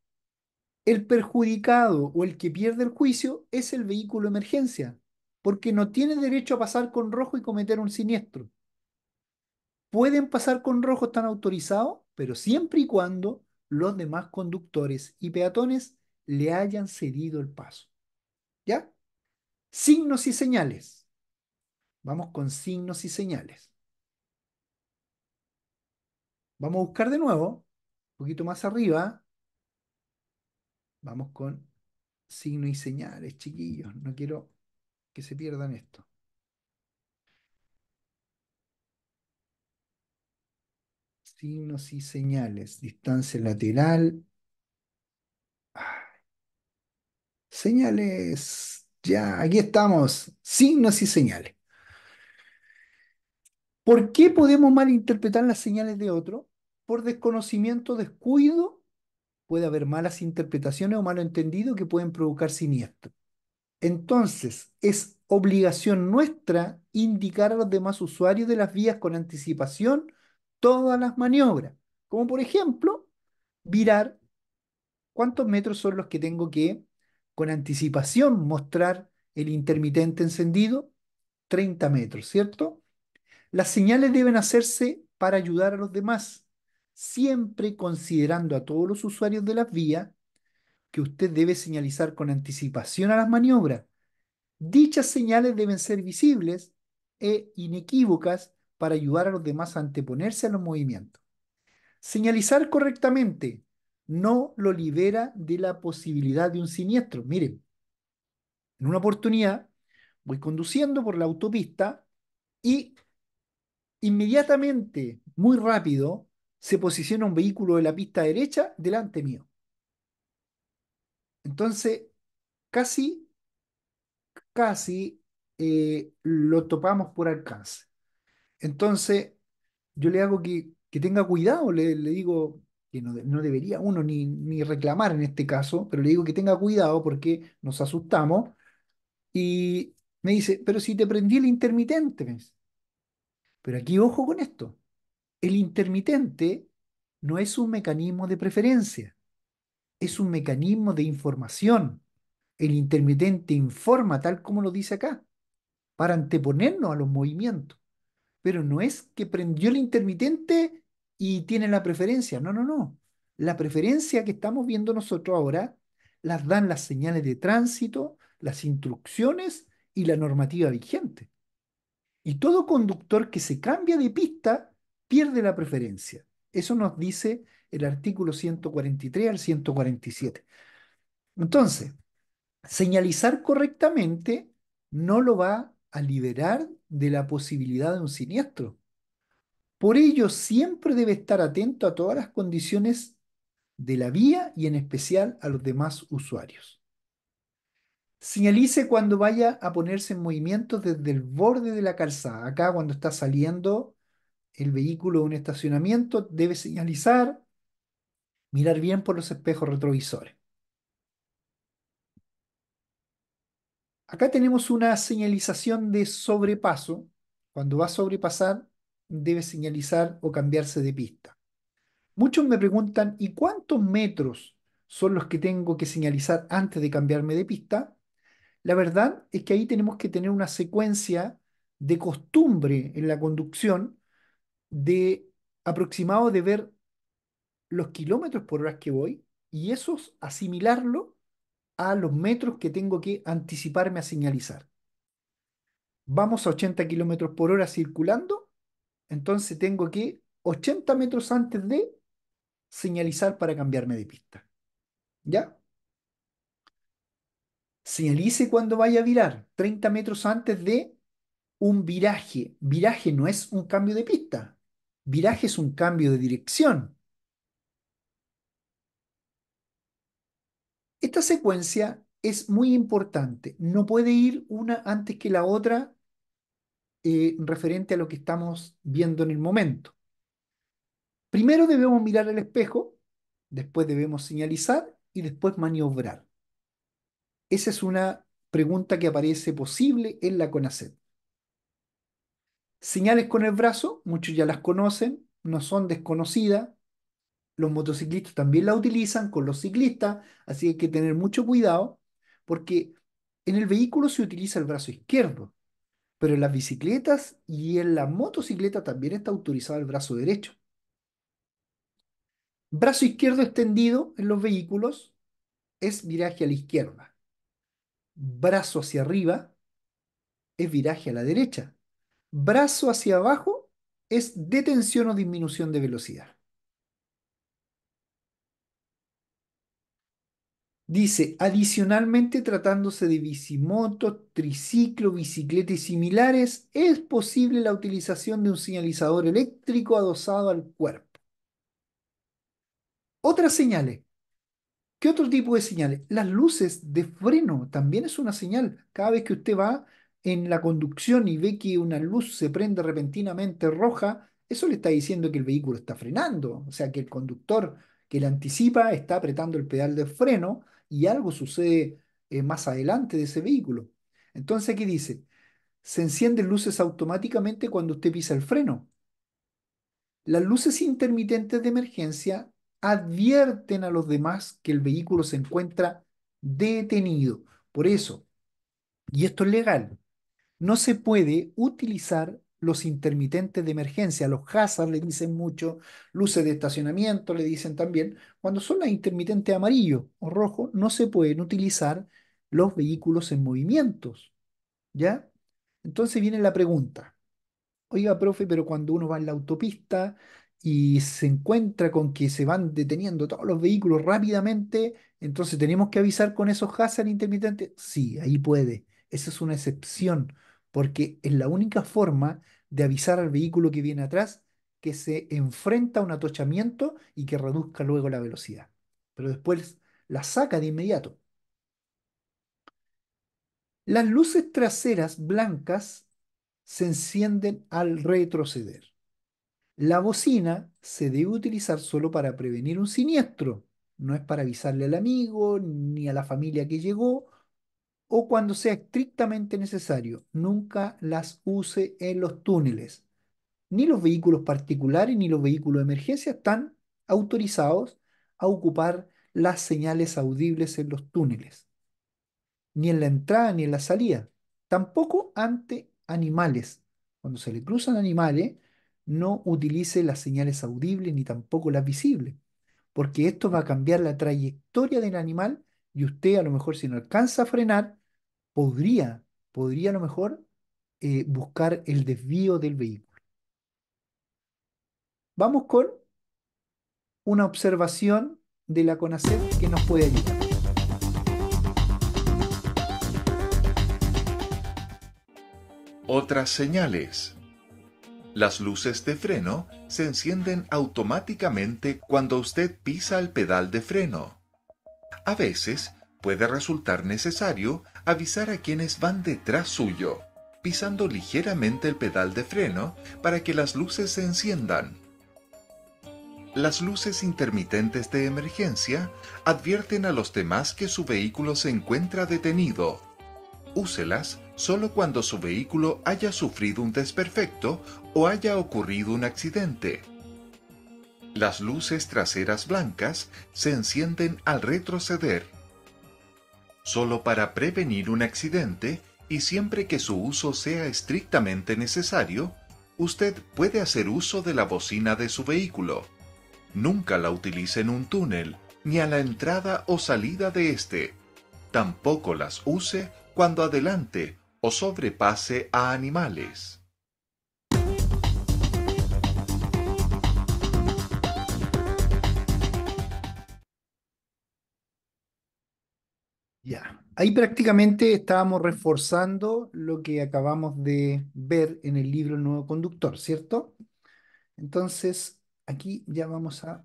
Speaker 1: el perjudicado o el que pierde el juicio es el vehículo de emergencia, porque no tiene derecho a pasar con rojo y cometer un siniestro. Pueden pasar con rojo, están autorizados, pero siempre y cuando los demás conductores y peatones le hayan cedido el paso. ¿Ya? Signos y señales. Vamos con signos y señales. Vamos a buscar de nuevo, un poquito más arriba, Vamos con signos y señales, chiquillos. No quiero que se pierdan esto. Signos y señales. Distancia lateral. Señales. Ya, aquí estamos. Signos y señales. ¿Por qué podemos malinterpretar las señales de otro? Por desconocimiento, descuido puede haber malas interpretaciones o malentendidos que pueden provocar siniestro. Entonces, es obligación nuestra indicar a los demás usuarios de las vías con anticipación todas las maniobras, como por ejemplo, virar cuántos metros son los que tengo que, con anticipación, mostrar el intermitente encendido, 30 metros, ¿cierto? Las señales deben hacerse para ayudar a los demás siempre considerando a todos los usuarios de las vías que usted debe señalizar con anticipación a las maniobras. Dichas señales deben ser visibles e inequívocas para ayudar a los demás a anteponerse a los movimientos. Señalizar correctamente no lo libera de la posibilidad de un siniestro. Miren, en una oportunidad voy conduciendo por la autopista y inmediatamente, muy rápido, se posiciona un vehículo de la pista derecha delante mío. Entonces, casi, casi eh, lo topamos por alcance. Entonces, yo le hago que, tenga cuidado, le, digo que no, debería uno ni, reclamar en este caso, pero le digo que tenga cuidado porque nos asustamos. Y me dice, pero si te prendí el intermitente, Pero aquí ojo con esto el intermitente no es un mecanismo de preferencia, es un mecanismo de información. El intermitente informa tal como lo dice acá, para anteponernos a los movimientos. Pero no es que prendió el intermitente y tiene la preferencia. No, no, no. La preferencia que estamos viendo nosotros ahora las dan las señales de tránsito, las instrucciones y la normativa vigente. Y todo conductor que se cambia de pista pierde la preferencia. Eso nos dice el artículo 143 al 147. Entonces, señalizar correctamente no lo va a liberar de la posibilidad de un siniestro. Por ello, siempre debe estar atento a todas las condiciones de la vía y en especial a los demás usuarios. Señalice cuando vaya a ponerse en movimiento desde el borde de la calzada, acá cuando está saliendo el vehículo de un estacionamiento debe señalizar, mirar bien por los espejos retrovisores. Acá tenemos una señalización de sobrepaso. Cuando va a sobrepasar, debe señalizar o cambiarse de pista. Muchos me preguntan, ¿y cuántos metros son los que tengo que señalizar antes de cambiarme de pista? La verdad es que ahí tenemos que tener una secuencia de costumbre en la conducción de aproximado de ver los kilómetros por hora que voy y eso asimilarlo a los metros que tengo que anticiparme a señalizar. Vamos a 80 kilómetros por hora circulando, entonces tengo que 80 metros antes de señalizar para cambiarme de pista. ¿Ya? Señalice cuando vaya a virar, 30 metros antes de un viraje. Viraje no es un cambio de pista, Viraje es un cambio de dirección. Esta secuencia es muy importante. No puede ir una antes que la otra eh, referente a lo que estamos viendo en el momento. Primero debemos mirar el espejo, después debemos señalizar y después maniobrar. Esa es una pregunta que aparece posible en la CONACET. Señales con el brazo, muchos ya las conocen, no son desconocidas. Los motociclistas también la utilizan con los ciclistas, así que hay que tener mucho cuidado porque en el vehículo se utiliza el brazo izquierdo, pero en las bicicletas y en la motocicleta también está autorizado el brazo derecho. Brazo izquierdo extendido en los vehículos es viraje a la izquierda. Brazo hacia arriba es viraje a la derecha. Brazo hacia abajo es detención o disminución de velocidad. Dice, adicionalmente tratándose de bicimoto, triciclo, bicicleta y similares, es posible la utilización de un señalizador eléctrico adosado al cuerpo. Otras señales. ¿Qué otro tipo de señales? Las luces de freno también es una señal. Cada vez que usted va en la conducción y ve que una luz se prende repentinamente roja, eso le está diciendo que el vehículo está frenando, o sea que el conductor que le anticipa está apretando el pedal de freno y algo sucede eh, más adelante de ese vehículo. Entonces aquí dice, se encienden luces automáticamente cuando usted pisa el freno. Las luces intermitentes de emergencia advierten a los demás que el vehículo se encuentra detenido. Por eso, y esto es legal, no se puede utilizar los intermitentes de emergencia, los hazards le dicen mucho, luces de estacionamiento le dicen también, cuando son las intermitentes amarillo o rojo, no se pueden utilizar los vehículos en movimientos, ¿ya? Entonces viene la pregunta, oiga, profe, pero cuando uno va en la autopista y se encuentra con que se van deteniendo todos los vehículos rápidamente, entonces tenemos que avisar con esos hazards intermitentes, sí, ahí puede, esa es una excepción, porque es la única forma de avisar al vehículo que viene atrás que se enfrenta a un atochamiento y que reduzca luego la velocidad. Pero después la saca de inmediato. Las luces traseras blancas se encienden al retroceder. La bocina se debe utilizar solo para prevenir un siniestro, no es para avisarle al amigo ni a la familia que llegó o cuando sea estrictamente necesario. Nunca las use en los túneles. Ni los vehículos particulares ni los vehículos de emergencia están autorizados a ocupar las señales audibles en los túneles, ni en la entrada ni en la salida, tampoco ante animales. Cuando se le cruzan animales, no utilice las señales audibles ni tampoco las visibles, porque esto va a cambiar la trayectoria del animal y usted a lo mejor si no alcanza a frenar, podría, podría a lo mejor eh, buscar el desvío del vehículo. Vamos con una observación de la CONACET que nos puede ayudar.
Speaker 2: Otras señales. Las luces de freno se encienden automáticamente cuando usted pisa el pedal de freno. A veces puede resultar necesario avisar a quienes van detrás suyo, pisando ligeramente el pedal de freno para que las luces se enciendan. Las luces intermitentes de emergencia advierten a los demás que su vehículo se encuentra detenido. Úselas solo cuando su vehículo haya sufrido un desperfecto o haya ocurrido un accidente. Las luces traseras blancas se encienden al retroceder, solo para prevenir un accidente y siempre que su uso sea estrictamente necesario, usted puede hacer uso de la bocina de su vehículo. Nunca la utilice en un túnel, ni a la entrada o salida de éste. Tampoco las use cuando adelante o sobrepase a animales.
Speaker 1: Ya, ahí prácticamente estábamos reforzando lo que acabamos de ver en el libro Nuevo Conductor, ¿cierto? Entonces, aquí ya vamos a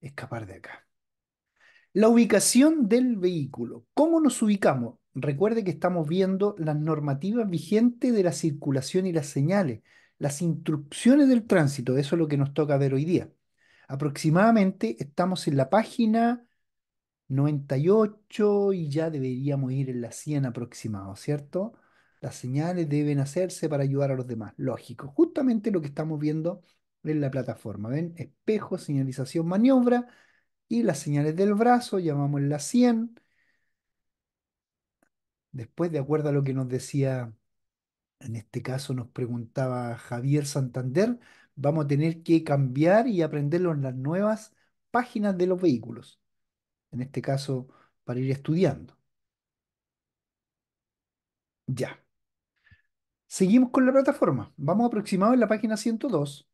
Speaker 1: escapar de acá. La ubicación del vehículo. ¿Cómo nos ubicamos? Recuerde que estamos viendo las normativas vigentes de la circulación y las señales, las instrucciones del tránsito, eso es lo que nos toca ver hoy día. Aproximadamente estamos en la página 98 y ya deberíamos ir en la 100 aproximado, ¿cierto? Las señales deben hacerse para ayudar a los demás. Lógico, justamente lo que estamos viendo en la plataforma. ¿Ven? Espejo, señalización, maniobra y las señales del brazo, llamamos la 100. Después, de acuerdo a lo que nos decía, en este caso nos preguntaba Javier Santander, vamos a tener que cambiar y aprenderlo en las nuevas páginas de los vehículos en este caso, para ir estudiando. Ya. Seguimos con la plataforma. Vamos aproximado en la página 102.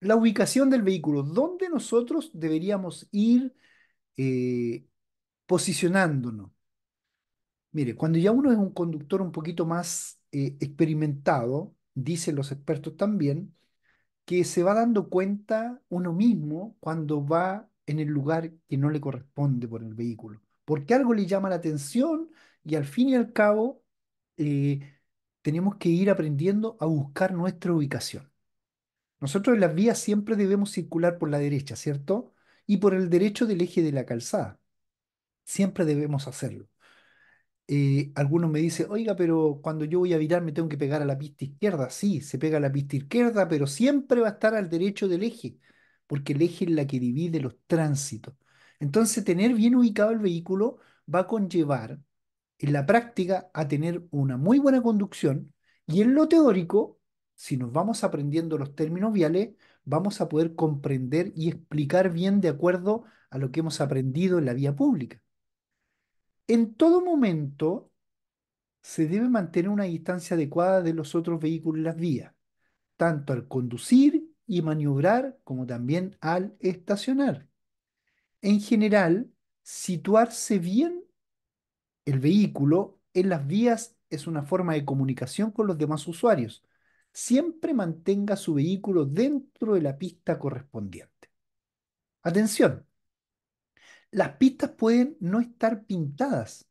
Speaker 1: La ubicación del vehículo. ¿Dónde nosotros deberíamos ir eh, posicionándonos? Mire, cuando ya uno es un conductor un poquito más eh, experimentado, dicen los expertos también, que se va dando cuenta uno mismo cuando va en el lugar que no le corresponde por el vehículo. Porque algo le llama la atención y al fin y al cabo eh, tenemos que ir aprendiendo a buscar nuestra ubicación. Nosotros en las vías siempre debemos circular por la derecha, ¿cierto? Y por el derecho del eje de la calzada. Siempre debemos hacerlo. Eh, algunos me dicen, oiga, pero cuando yo voy a virar me tengo que pegar a la pista izquierda. Sí, se pega a la pista izquierda, pero siempre va a estar al derecho del eje porque el eje es la que divide los tránsitos. Entonces, tener bien ubicado el vehículo va a conllevar en la práctica a tener una muy buena conducción y en lo teórico, si nos vamos aprendiendo los términos viales, vamos a poder comprender y explicar bien de acuerdo a lo que hemos aprendido en la vía pública. En todo momento se debe mantener una distancia adecuada de los otros vehículos en las vías, tanto al conducir y maniobrar como también al estacionar. En general, situarse bien el vehículo en las vías es una forma de comunicación con los demás usuarios. Siempre mantenga su vehículo dentro de la pista correspondiente. Atención, las pistas pueden no estar pintadas.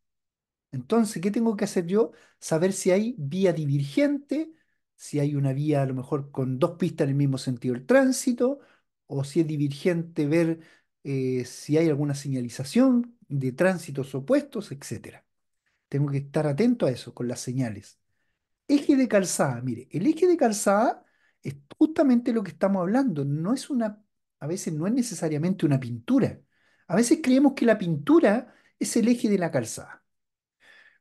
Speaker 1: Entonces, ¿qué tengo que hacer yo? Saber si hay vía divergente si hay una vía a lo mejor con dos pistas en el mismo sentido del tránsito, o si es divergente, ver eh, si hay alguna señalización de tránsitos opuestos, etc. Tengo que estar atento a eso con las señales. Eje de calzada, mire, el eje de calzada es justamente lo que estamos hablando, no es una, a veces no es necesariamente una pintura. A veces creemos que la pintura es el eje de la calzada.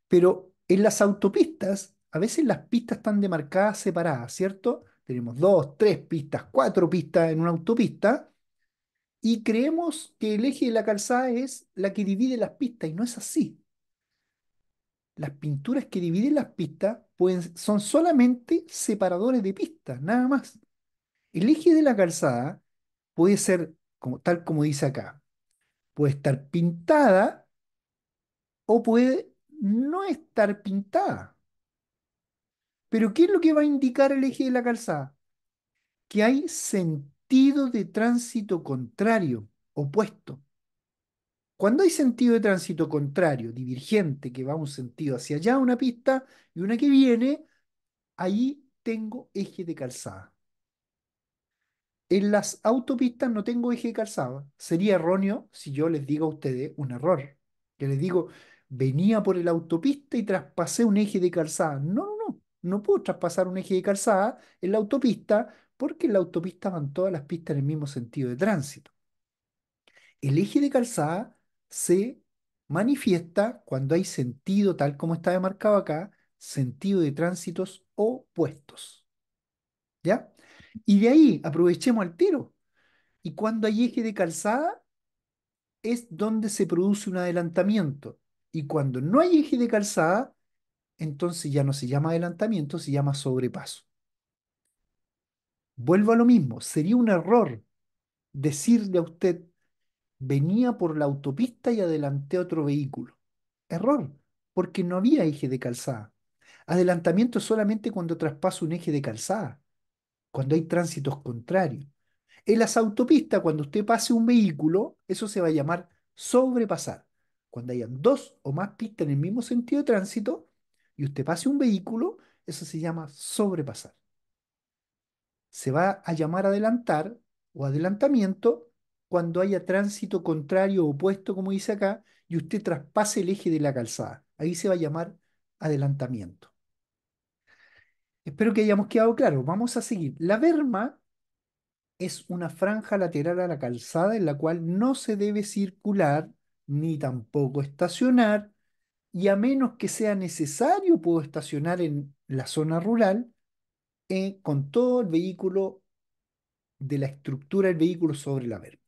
Speaker 1: Pero en las autopistas a veces las pistas están demarcadas separadas, ¿cierto? Tenemos dos, tres pistas, cuatro pistas en una autopista y creemos que el eje de la calzada es la que divide las pistas y no es así. Las pinturas que dividen las pistas son solamente separadores de pistas, nada más. El eje de la calzada puede ser tal como dice acá. Puede estar pintada o puede no estar pintada. Pero ¿qué es lo que va a indicar el eje de la calzada? Que hay sentido de tránsito contrario, opuesto. Cuando hay sentido de tránsito contrario, divergente, que va un sentido hacia allá, una pista, y una que viene, ahí tengo eje de calzada. En las autopistas no tengo eje de calzada. Sería erróneo si yo les digo a ustedes un error. Que les digo, venía por la autopista y traspasé un eje de calzada. No, no puedo traspasar un eje de calzada en la autopista porque en la autopista van todas las pistas en el mismo sentido de tránsito. El eje de calzada se manifiesta cuando hay sentido, tal como está demarcado acá, sentido de tránsitos opuestos. ¿Ya? Y de ahí aprovechemos al tiro. Y cuando hay eje de calzada, es donde se produce un adelantamiento. Y cuando no hay eje de calzada, entonces ya no se llama adelantamiento, se llama sobrepaso. Vuelvo a lo mismo, sería un error decirle a usted, venía por la autopista y adelanté otro vehículo. Error, porque no había eje de calzada. Adelantamiento solamente cuando traspaso un eje de calzada, cuando hay tránsitos contrarios. En las autopistas, cuando usted pase un vehículo, eso se va a llamar sobrepasar. Cuando hayan dos o más pistas en el mismo sentido de tránsito, y usted pase un vehículo, eso se llama sobrepasar. Se va a llamar adelantar o adelantamiento cuando haya tránsito contrario o opuesto, como dice acá, y usted traspase el eje de la calzada. Ahí se va a llamar adelantamiento. Espero que hayamos quedado claro. Vamos a seguir. La verma es una franja lateral a la calzada en la cual no se debe circular ni tampoco estacionar y a menos que sea necesario puedo estacionar en la zona rural eh, con todo el vehículo de la estructura del vehículo sobre la verga.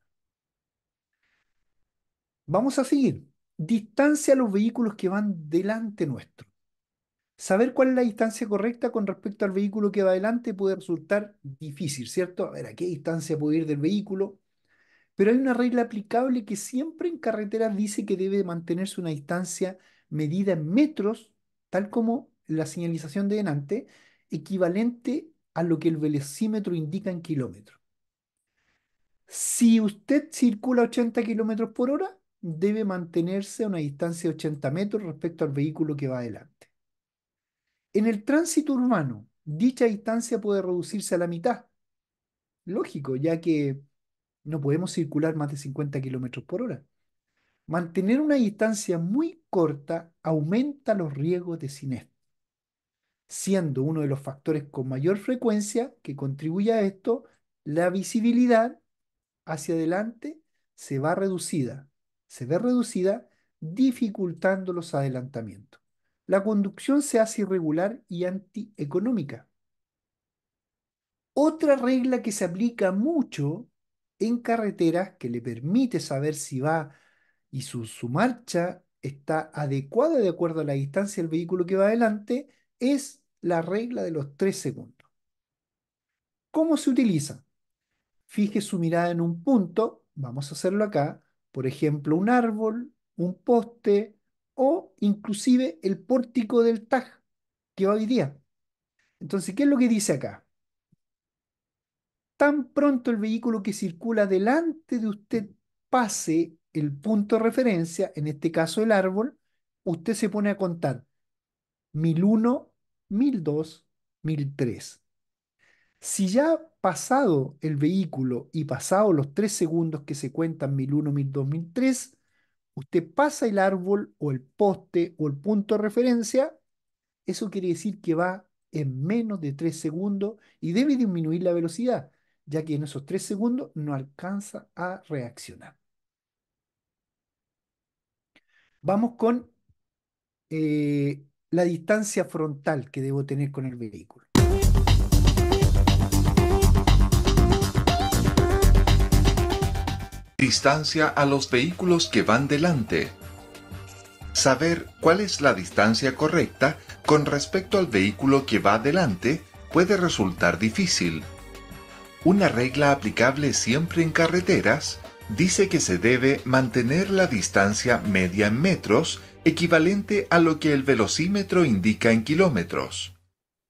Speaker 1: Vamos a seguir. Distancia a los vehículos que van delante nuestro. Saber cuál es la distancia correcta con respecto al vehículo que va adelante puede resultar difícil, ¿cierto? A ver, ¿a qué distancia puedo ir del vehículo? Pero hay una regla aplicable que siempre en carreteras dice que debe mantenerse una distancia medida en metros, tal como la señalización de delante, equivalente a lo que el velocímetro indica en kilómetros. Si usted circula 80 kilómetros por hora, debe mantenerse a una distancia de 80 metros respecto al vehículo que va adelante. En el tránsito urbano, dicha distancia puede reducirse a la mitad. Lógico, ya que no podemos circular más de 50 kilómetros por hora. Mantener una distancia muy corta aumenta los riesgos de siniestro, siendo uno de los factores con mayor frecuencia que contribuye a esto, la visibilidad hacia adelante se va reducida, se ve reducida dificultando los adelantamientos. La conducción se hace irregular y antieconómica. Otra regla que se aplica mucho en carreteras que le permite saber si va y su, marcha está adecuada de acuerdo a la distancia del vehículo que va adelante, es la regla de los 3 segundos. ¿Cómo se utiliza? Fije su mirada en un punto, vamos a hacerlo acá, por ejemplo, un árbol, un poste o inclusive el pórtico del TAG que va hoy día. Entonces, ¿qué es lo que dice acá? Tan pronto el vehículo que circula delante de usted pase el punto de referencia, en este caso el árbol, usted se pone a contar 1001, 1002, 1003. Si ya pasado el vehículo y pasado los tres segundos que se cuentan 1001, 1002, 1003, usted pasa el árbol o el poste o el punto de referencia, eso quiere decir que va en menos de tres segundos y debe disminuir la velocidad, ya que en esos tres segundos no alcanza a reaccionar. Vamos con eh, la distancia frontal que debo tener con el vehículo.
Speaker 2: Distancia a los vehículos que van delante. Saber cuál es la distancia correcta con respecto al vehículo que va delante puede resultar difícil. Una regla aplicable siempre en carreteras dice que se debe mantener la distancia media en metros, equivalente a lo que el velocímetro indica en kilómetros.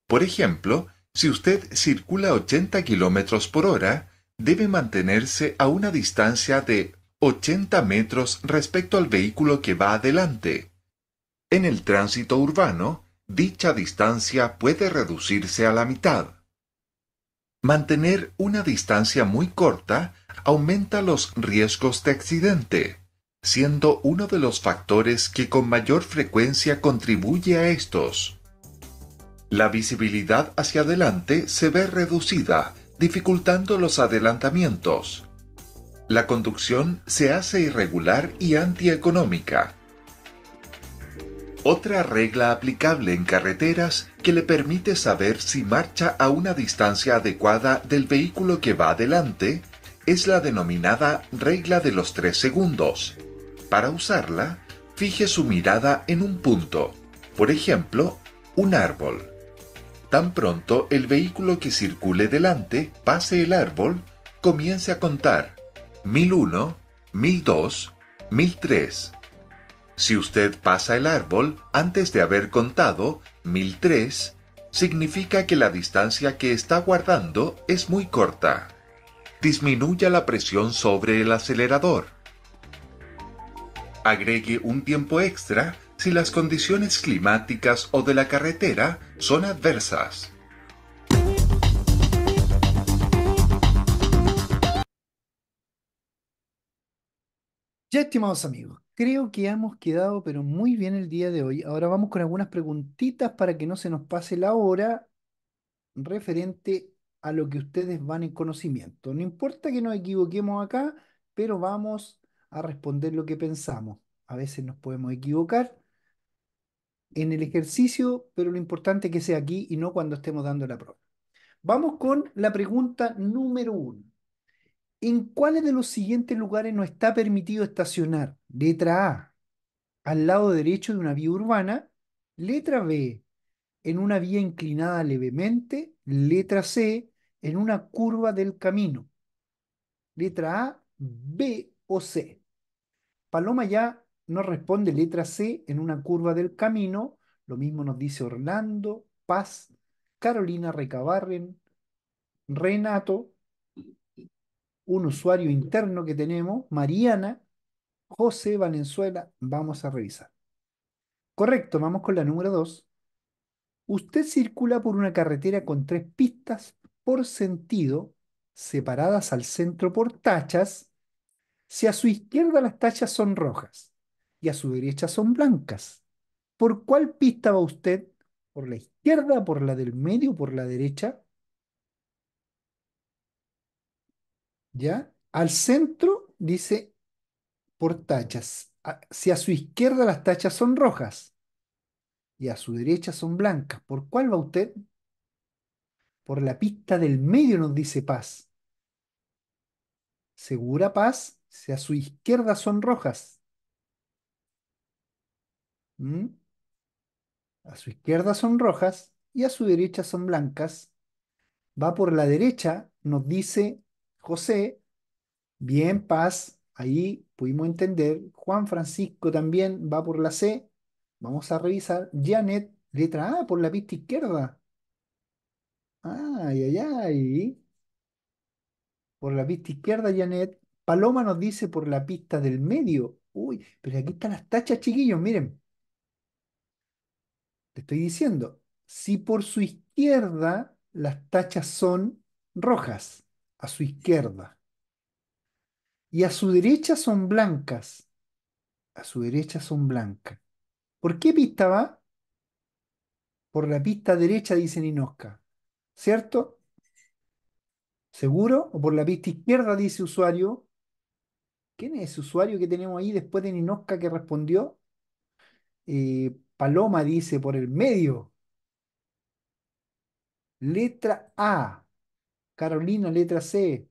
Speaker 2: Por ejemplo, si usted circula 80 kilómetros por hora, debe mantenerse a una distancia de 80 metros respecto al vehículo que va adelante. En el tránsito urbano, dicha distancia puede reducirse a la mitad. Mantener una distancia muy corta aumenta los riesgos de accidente, siendo uno de los factores que con mayor frecuencia contribuye a estos. La visibilidad hacia adelante se ve reducida, dificultando los adelantamientos. La conducción se hace irregular y antieconómica, otra regla aplicable en carreteras que le permite saber si marcha a una distancia adecuada del vehículo que va adelante es la denominada regla de los 3 segundos. Para usarla, fije su mirada en un punto, por ejemplo, un árbol. Tan pronto el vehículo que circule delante pase el árbol, comience a contar 1001, 1002, 1003 si usted pasa el árbol antes de haber contado 1003, significa que la distancia que está guardando es muy corta. Disminuya la presión sobre el acelerador. Agregue un tiempo extra si las condiciones climáticas o de la carretera son adversas.
Speaker 1: Ya, estimados amigos, Creo que hemos quedado, pero muy bien el día de hoy. Ahora vamos con algunas preguntitas para que no se nos pase la hora referente a lo que ustedes van en conocimiento. No importa que nos equivoquemos acá, pero vamos a responder lo que pensamos. A veces nos podemos equivocar en el ejercicio, pero lo importante es que sea aquí y no cuando estemos dando la prueba. Vamos con la pregunta número uno. ¿En cuáles de los siguientes lugares no está permitido estacionar? Letra A, al lado derecho de una vía urbana. Letra B, en una vía inclinada levemente. Letra C, en una curva del camino. Letra A, B o C. Paloma ya nos responde letra C en una curva del camino. Lo mismo nos dice Orlando, Paz, Carolina Recabarren, Renato, un usuario interno que tenemos, Mariana José Valenzuela. Vamos a revisar. Correcto, vamos con la número 2. Usted circula por una carretera con tres pistas por sentido, separadas al centro por tachas. Si a su izquierda las tachas son rojas y a su derecha son blancas, ¿por cuál pista va usted? ¿Por la izquierda, por la del medio, por la derecha? ¿ya? Al centro dice por tachas. Si a su izquierda las tachas son rojas y a su derecha son blancas, ¿por cuál va usted? Por la pista del medio nos dice paz. Segura paz, si a su izquierda son rojas. ¿Mm? A su izquierda son rojas y a su derecha son blancas. Va por la derecha, nos dice José, bien, paz, ahí pudimos entender. Juan Francisco también va por la C. Vamos a revisar. Janet, letra A por la pista izquierda. Ay, ay, ay. Por la pista izquierda, Janet. Paloma nos dice por la pista del medio. Uy, pero aquí están las tachas, chiquillos, miren. Te estoy diciendo, si por su izquierda las tachas son rojas a su izquierda. Y a su derecha son blancas. A su derecha son blancas. ¿Por qué pista va? Por la pista derecha, dice Ninosca. ¿Cierto? ¿Seguro? ¿O por la pista izquierda, dice usuario? ¿Quién es ese usuario que tenemos ahí después de Ninosca que respondió? Eh, Paloma dice por el medio. Letra A. Carolina, letra C.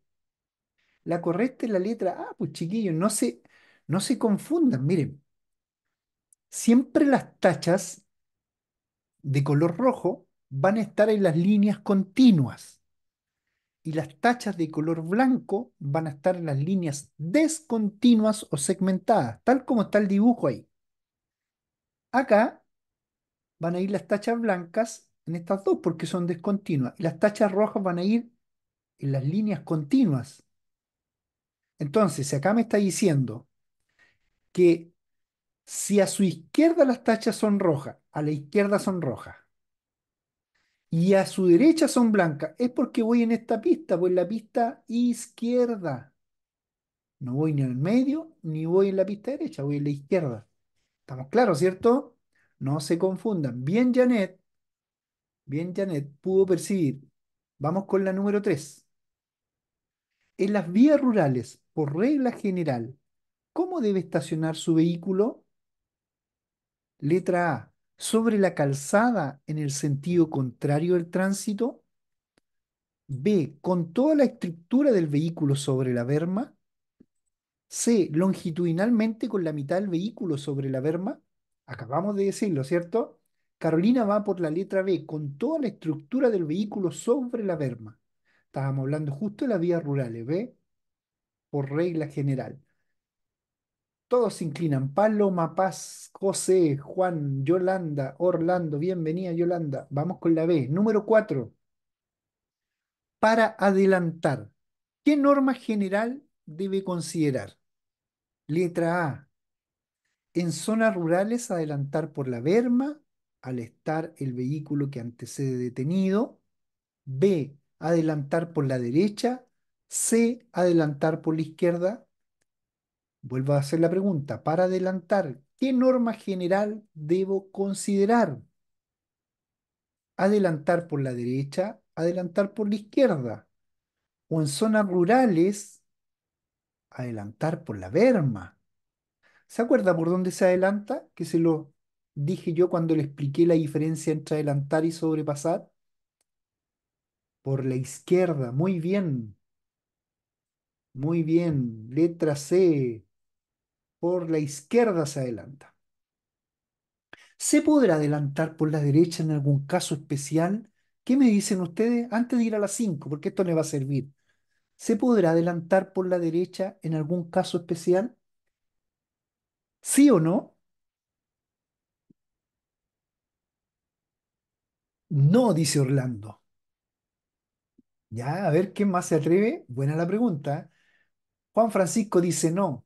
Speaker 1: La correcta es la letra A, pues chiquillos, no se, no se confundan, miren. Siempre las tachas de color rojo van a estar en las líneas continuas y las tachas de color blanco van a estar en las líneas descontinuas o segmentadas, tal como está el dibujo ahí. Acá van a ir las tachas blancas en estas dos porque son descontinuas y las tachas rojas van a ir en las líneas continuas. Entonces, si acá me está diciendo que si a su izquierda las tachas son rojas, a la izquierda son rojas, y a su derecha son blancas, es porque voy en esta pista, voy en la pista izquierda. No voy ni al medio, ni voy en la pista derecha, voy en la izquierda. ¿Estamos claros, cierto? No se confundan. Bien, Janet. Bien, Janet pudo percibir. Vamos con la número 3. En las vías rurales, por regla general, ¿cómo debe estacionar su vehículo? Letra A. Sobre la calzada en el sentido contrario del tránsito. B. Con toda la estructura del vehículo sobre la verma. C. Longitudinalmente con la mitad del vehículo sobre la verma. Acabamos de decirlo, ¿cierto? Carolina va por la letra B, con toda la estructura del vehículo sobre la verma. Estábamos hablando justo de las vías rurales, ¿ve? Por regla general. Todos se inclinan. Paloma, Paz, José, Juan, Yolanda, Orlando. Bienvenida, Yolanda. Vamos con la B. Número 4. Para adelantar. ¿Qué norma general debe considerar? Letra A. En zonas rurales adelantar por la berma al estar el vehículo que antecede detenido. B adelantar por la derecha, C, adelantar por la izquierda. Vuelvo a hacer la pregunta, para adelantar, ¿qué norma general debo considerar? Adelantar por la derecha, adelantar por la izquierda. O en zonas rurales, adelantar por la verma? ¿Se acuerda por dónde se adelanta? Que se lo dije yo cuando le expliqué la diferencia entre adelantar y sobrepasar por la izquierda. Muy bien. Muy bien. Letra C. Por la izquierda se adelanta. ¿Se podrá adelantar por la derecha en algún caso especial? ¿Qué me dicen ustedes antes de ir a las 5? Porque esto le va a servir. ¿Se podrá adelantar por la derecha en algún caso especial? ¿Sí o no? No, dice Orlando. Ya, a ver, ¿quién más se atreve? Buena la pregunta. Juan Francisco dice, no,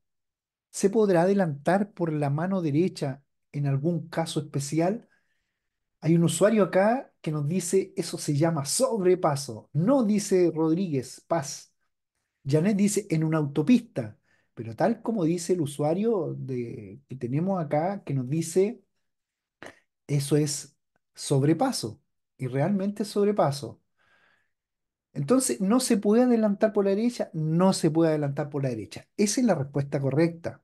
Speaker 1: ¿se podrá adelantar por la mano derecha en algún caso especial? Hay un usuario acá que nos dice, eso se llama sobrepaso. No dice Rodríguez, paz. Janet dice, en una autopista. Pero tal como dice el usuario que tenemos acá, que nos dice, eso es sobrepaso. Y realmente es sobrepaso. Entonces, no se puede adelantar por la derecha, no se puede adelantar por la derecha. Esa es la respuesta correcta,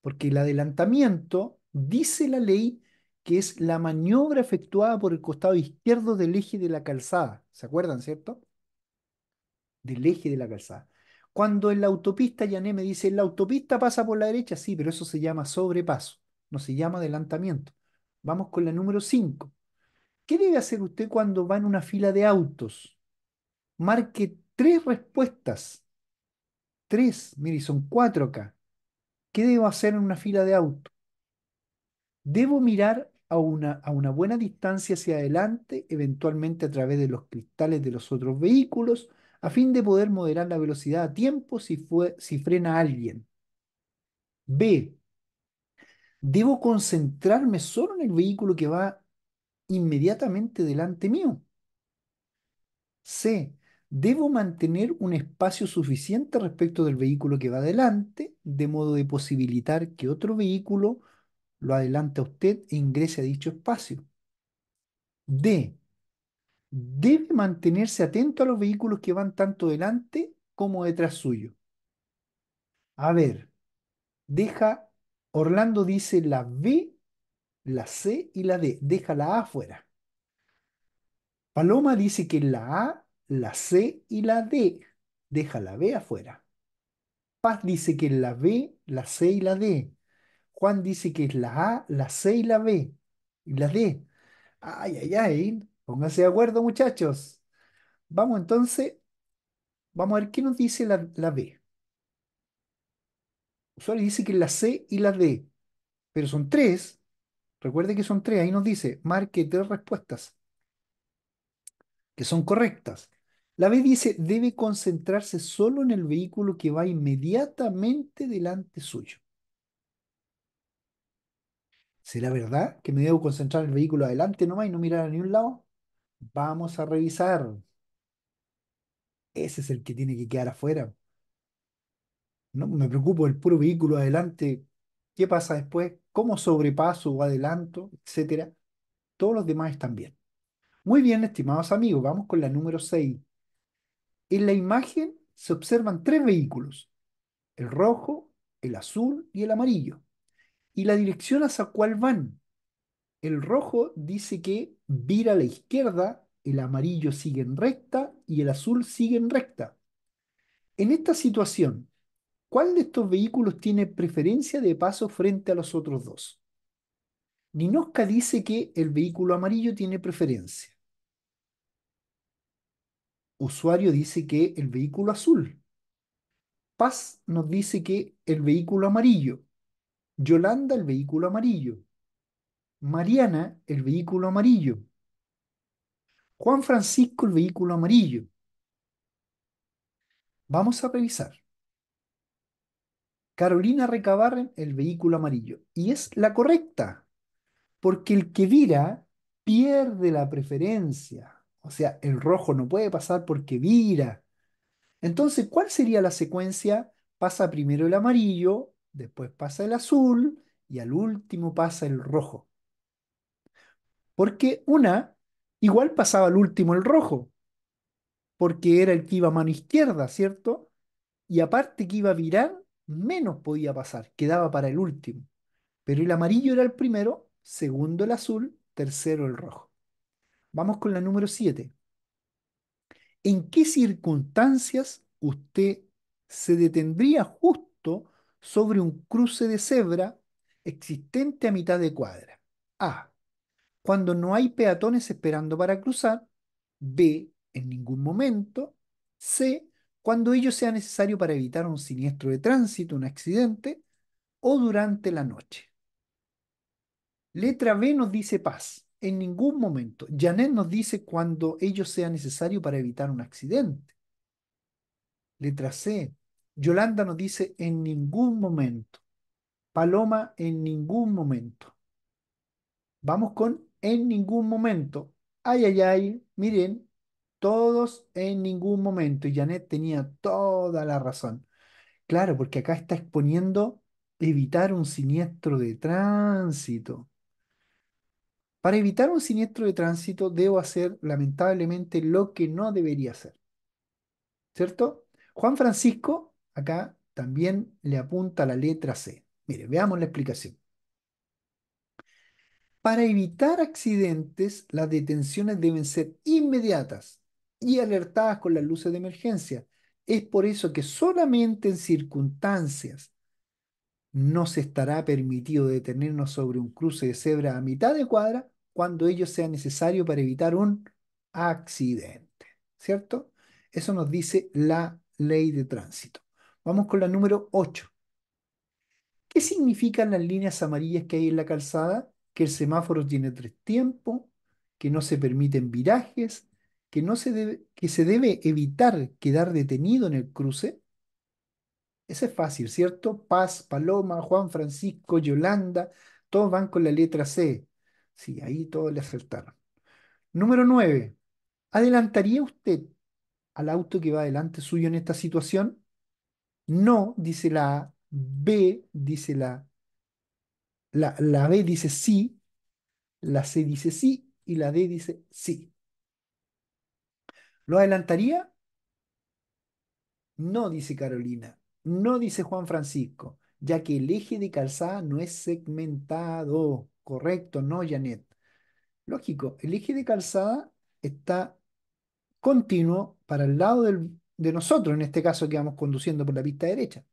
Speaker 1: porque el adelantamiento, dice la ley, que es la maniobra efectuada por el costado izquierdo del eje de la calzada. ¿Se acuerdan, cierto? Del eje de la calzada. Cuando en la autopista, Yané me dice, la autopista pasa por la derecha, sí, pero eso se llama sobrepaso, no se llama adelantamiento. Vamos con la número 5. ¿Qué debe hacer usted cuando va en una fila de autos? marque tres respuestas. Tres, mire, son cuatro acá. ¿Qué debo hacer en una fila de auto? Debo mirar a una, buena distancia hacia adelante, eventualmente a través de los cristales de los otros vehículos, a fin de poder moderar la velocidad a tiempo si, si frena alguien. B. Debo concentrarme solo en el vehículo que va inmediatamente delante mío. C debo mantener un espacio suficiente respecto del vehículo que va adelante, de modo de posibilitar que otro vehículo lo adelante a usted e ingrese a dicho espacio. D. Debe mantenerse atento a los vehículos que van tanto delante como detrás suyo. A ver, deja, Orlando dice la B, la C y la D, deja la A afuera. Paloma dice que la A la C y la D. Deja la B afuera. Paz dice que es la B, la C y la D. Juan dice que es la A, la C y la B. Y la D. Ay, ay, ay. Pónganse de acuerdo, muchachos. Vamos entonces. Vamos a ver qué nos dice la, B. Usuario dice que es la C y la D. Pero son tres. Recuerde que son tres. Ahí nos dice, marque tres respuestas que son correctas. La B dice, debe concentrarse solo en el vehículo que va inmediatamente delante suyo. ¿Será verdad que me debo concentrar en el vehículo adelante nomás y no mirar a ningún lado? Vamos a revisar. Ese es el que tiene que quedar afuera. No me preocupo del puro vehículo adelante. ¿Qué pasa después? ¿Cómo sobrepaso o adelanto? Etcétera. Todos los demás están bien. Muy bien, estimados amigos, vamos con la número 6. En la imagen se observan tres vehículos, el rojo, el azul y el amarillo. Y la dirección hacia cuál van. El rojo dice que vira a la izquierda, el amarillo sigue en recta y el azul sigue en recta. En esta situación, ¿cuál de estos vehículos tiene preferencia de paso frente a los otros dos? Ninoska dice que el vehículo amarillo tiene preferencia. Usuario dice que el vehículo azul. Paz nos dice que el vehículo amarillo. Yolanda el vehículo amarillo. Mariana el vehículo amarillo. Juan Francisco el vehículo amarillo. Vamos a revisar. Carolina Recabarren el vehículo amarillo. Y es la correcta, porque el que vira pierde la preferencia. O sea, el rojo no puede pasar porque vira. Entonces, ¿cuál sería la secuencia? Pasa primero el amarillo, después pasa el azul y al último pasa el rojo. Porque una, igual pasaba al último el rojo, porque era el que iba a mano izquierda, ¿cierto? Y aparte que iba a virar, menos podía pasar, quedaba para el último. Pero el amarillo era el primero, segundo el azul, tercero el rojo. Vamos con la número 7. ¿En qué circunstancias usted se detendría justo sobre un cruce de cebra existente a mitad de cuadra? A. Cuando no hay peatones esperando para cruzar. B. En ningún momento. C. Cuando ello sea necesario para evitar un siniestro de tránsito, un accidente. O durante la noche. Letra B nos dice paz en ningún momento. Janet nos dice cuando ello sea necesario para evitar un accidente. Letra C. Yolanda nos dice en ningún momento. Paloma en ningún momento. Vamos con en ningún momento. Ay, ay, ay. Miren, todos en ningún momento. Y Janet tenía toda la razón. Claro, porque acá está exponiendo evitar un siniestro de tránsito. Para evitar un siniestro de tránsito debo hacer lamentablemente lo que no debería hacer. ¿Cierto? Juan Francisco acá también le apunta la letra C. Mire, veamos la explicación. Para evitar accidentes, las detenciones deben ser inmediatas y alertadas con las luces de emergencia. Es por eso que solamente en circunstancias no se estará permitido detenernos sobre un cruce de cebra a mitad de cuadra cuando ello sea necesario para evitar un accidente. ¿Cierto? Eso nos dice la ley de tránsito. Vamos con la número 8. ¿Qué significan las líneas amarillas que hay en la calzada? Que el semáforo tiene tres tiempos, que no se permiten virajes, que, no se debe, que se debe evitar quedar detenido en el cruce. Eso es fácil, ¿cierto? Paz, Paloma, Juan Francisco, Yolanda, todos van con la letra C. Sí, ahí todos le acertaron. Número 9. ¿Adelantaría usted al auto que va adelante suyo en esta situación? No, dice la A. B, dice la La, la B dice sí. La C dice sí. Y la D dice sí. ¿Lo adelantaría? No, dice Carolina. No, dice Juan Francisco, ya que el eje de calzada no es segmentado. Correcto, no, Janet. Lógico, el eje de calzada está continuo para el lado de nosotros, en este caso que vamos conduciendo por la pista derecha.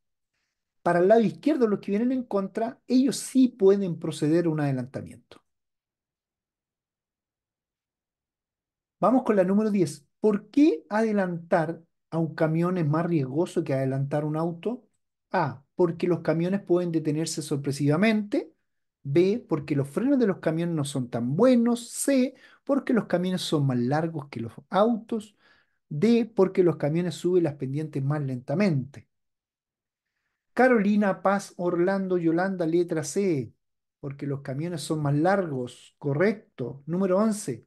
Speaker 1: Para el lado izquierdo, los que vienen en contra, ellos sí pueden proceder a un adelantamiento. Vamos con la número 10. ¿Por qué adelantar a un camión es más riesgoso que adelantar un auto? A. Porque los camiones pueden detenerse sorpresivamente B, porque los frenos de los camiones no son tan buenos. C, porque los camiones son más largos que los autos. D, porque los camiones suben las pendientes más lentamente. Carolina, Paz, Orlando, Yolanda, letra C, porque los camiones son más largos. Correcto. Número 11.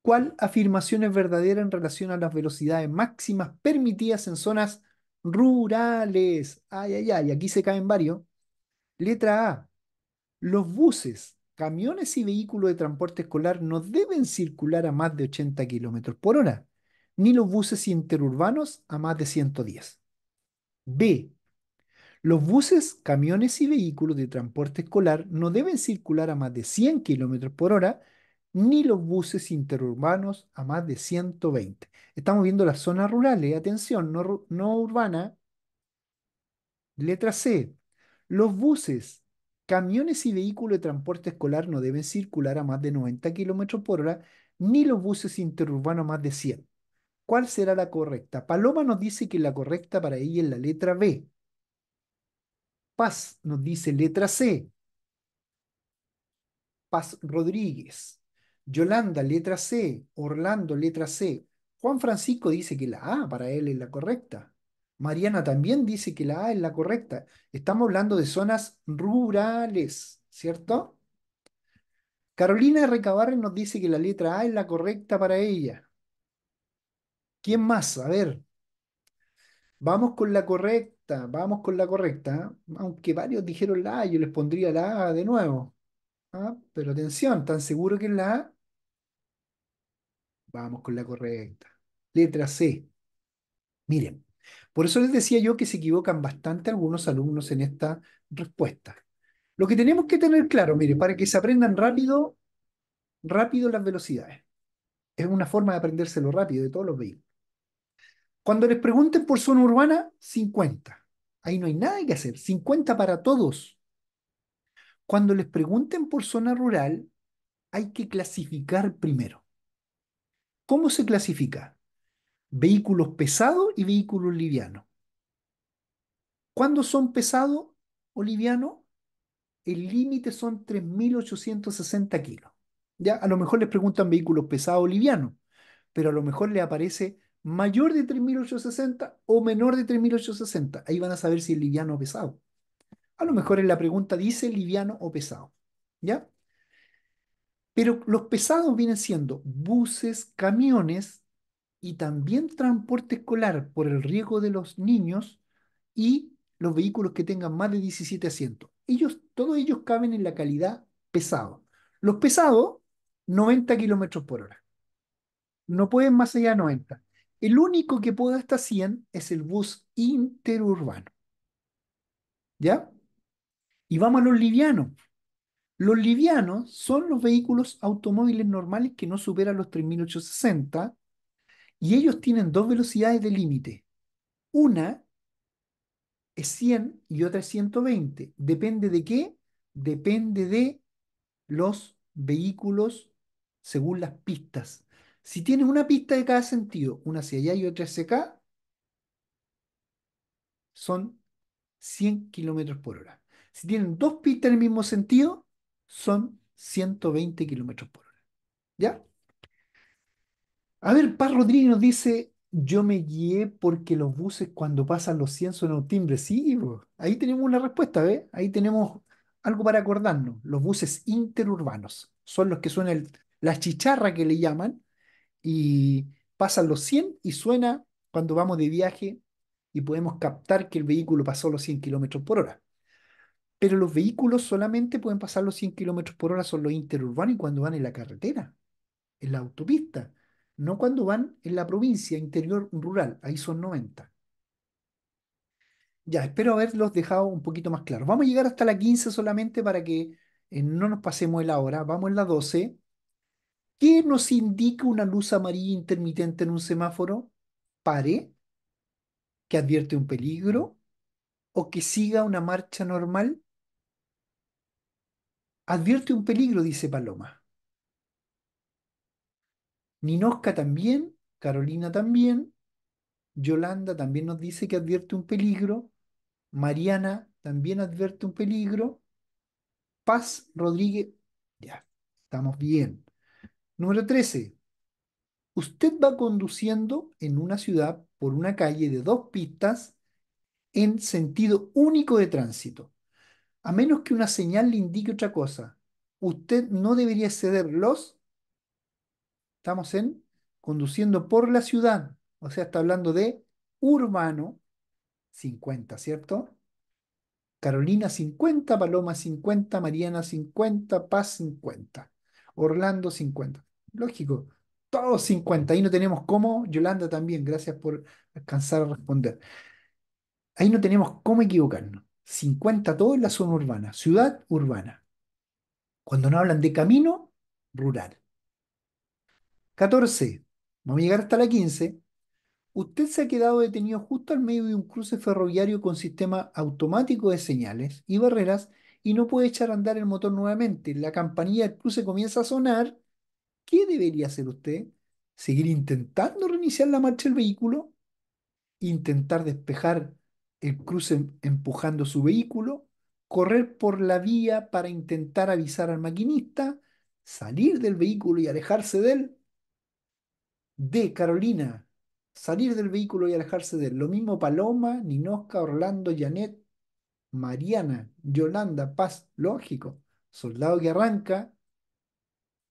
Speaker 1: ¿Cuál afirmación es verdadera en relación a las velocidades máximas permitidas en zonas rurales? Ay, ay, ay, aquí se caen varios. Letra A. Los buses, camiones y vehículos de transporte escolar no deben circular a más de 80 km por hora, ni los buses interurbanos a más de 110. B. Los buses, camiones y vehículos de transporte escolar no deben circular a más de 100 km por hora, ni los buses interurbanos a más de 120. Estamos viendo las zonas rurales, atención, no, no urbana. Letra C. Los buses, camiones y vehículos de transporte escolar no deben circular a más de 90 km por hora, ni los buses interurbanos a más de 100. ¿Cuál será la correcta? Paloma nos dice que la correcta para ella es la letra B. Paz nos dice letra C. Paz Rodríguez. Yolanda, letra C. Orlando, letra C. Juan Francisco dice que la A para él es la correcta. Mariana también dice que la A es la correcta. Estamos hablando de zonas rurales, ¿cierto? Carolina Recabarren nos dice que la letra A es la correcta para ella. ¿Quién más? A ver. Vamos con la correcta, vamos con la correcta. ¿ah? Aunque varios dijeron la A, yo les pondría la A de nuevo. ¿ah? Pero atención, ¿tan seguro que es la A? Vamos con la correcta. Letra C. Miren, por eso les decía yo que se equivocan bastante algunos alumnos en esta respuesta. Lo que tenemos que tener claro, mire, para que se aprendan rápido, rápido las velocidades. Es una forma de aprendérselo rápido de todos los vehículos. Cuando les pregunten por zona urbana, 50. Ahí no hay nada que hacer. 50 para todos. Cuando les pregunten por zona rural, hay que clasificar primero. ¿Cómo se clasifica? vehículos pesados y vehículos livianos. ¿Cuándo son pesados o livianos? El límite son 3.860 kilos. Ya, a lo mejor les preguntan vehículos pesados o livianos, pero a lo mejor les aparece mayor de 3.860 o menor de 3.860. Ahí van a saber si es liviano o pesado. A lo mejor en la pregunta dice liviano o pesado. ¿Ya? Pero los pesados vienen siendo buses, camiones, y también transporte escolar por el riesgo de los niños y los vehículos que tengan más de 17 asientos. Ellos, todos ellos caben en la calidad pesado. Los pesados, 90 kilómetros por hora. No pueden más allá de 90. El único que puede hasta 100 es el bus interurbano. ¿Ya? Y vamos a los livianos. Los livianos son los vehículos automóviles normales que no superan los 3860 y ellos tienen dos velocidades de límite. Una es 100 y otra es 120. ¿Depende de qué? Depende de los vehículos según las pistas. Si tienen una pista de cada sentido, una hacia allá y otra hacia acá, son 100 kilómetros por hora. Si tienen dos pistas en el mismo sentido, son 120 kilómetros por hora. ¿Ya? A ver, Paz Rodríguez nos dice, yo me guié porque los buses cuando pasan los 100 son un timbre. Sí, ahí tenemos una respuesta, ¿ves? Ahí tenemos algo para acordarnos. Los buses interurbanos son los que suenan la chicharra que le llaman y pasan los 100 y suena cuando vamos de viaje y podemos captar que el vehículo pasó los 100 kilómetros por hora. Pero los vehículos solamente pueden pasar los 100 kilómetros por hora, son los interurbanos cuando van en la carretera, en la autopista no cuando van en la provincia interior rural, ahí son 90. Ya, espero haberlos dejado un poquito más claro Vamos a llegar hasta la 15 solamente para que eh, no nos pasemos la hora. Vamos en la 12. ¿Qué nos indica una luz amarilla intermitente en un semáforo? Pare, que advierte un peligro, o que siga una marcha normal. Advierte un peligro, dice Paloma. Ninoska también, Carolina también, Yolanda también nos dice que advierte un peligro, Mariana también advierte un peligro, Paz Rodríguez, ya, estamos bien. Número 13. Usted va conduciendo en una ciudad por una calle de dos pistas en sentido único de tránsito. A menos que una señal le indique otra cosa, usted no debería exceder los Estamos en conduciendo por la ciudad. O sea, está hablando de urbano 50, ¿cierto? Carolina 50, Paloma 50, Mariana 50, Paz 50, Orlando 50. Lógico, todos 50. Ahí no tenemos cómo, Yolanda también, gracias por alcanzar a responder. Ahí no tenemos cómo equivocarnos. 50 todo en la zona urbana, ciudad urbana. Cuando no hablan de camino, rural. 14. Vamos a llegar hasta la 15. Usted se ha quedado detenido justo al medio de un cruce ferroviario con sistema automático de señales y barreras y no puede echar a andar el motor nuevamente. La campanilla del cruce comienza a sonar. ¿Qué debería hacer usted? ¿Seguir intentando reiniciar la marcha del vehículo? ¿Intentar despejar el cruce empujando su vehículo? ¿Correr por la vía para intentar avisar al maquinista? ¿Salir del vehículo y alejarse de él? De Carolina, salir del vehículo y alejarse de él. Lo mismo Paloma, Ninosca, Orlando, Janet, Mariana, Yolanda, Paz, lógico. Soldado que arranca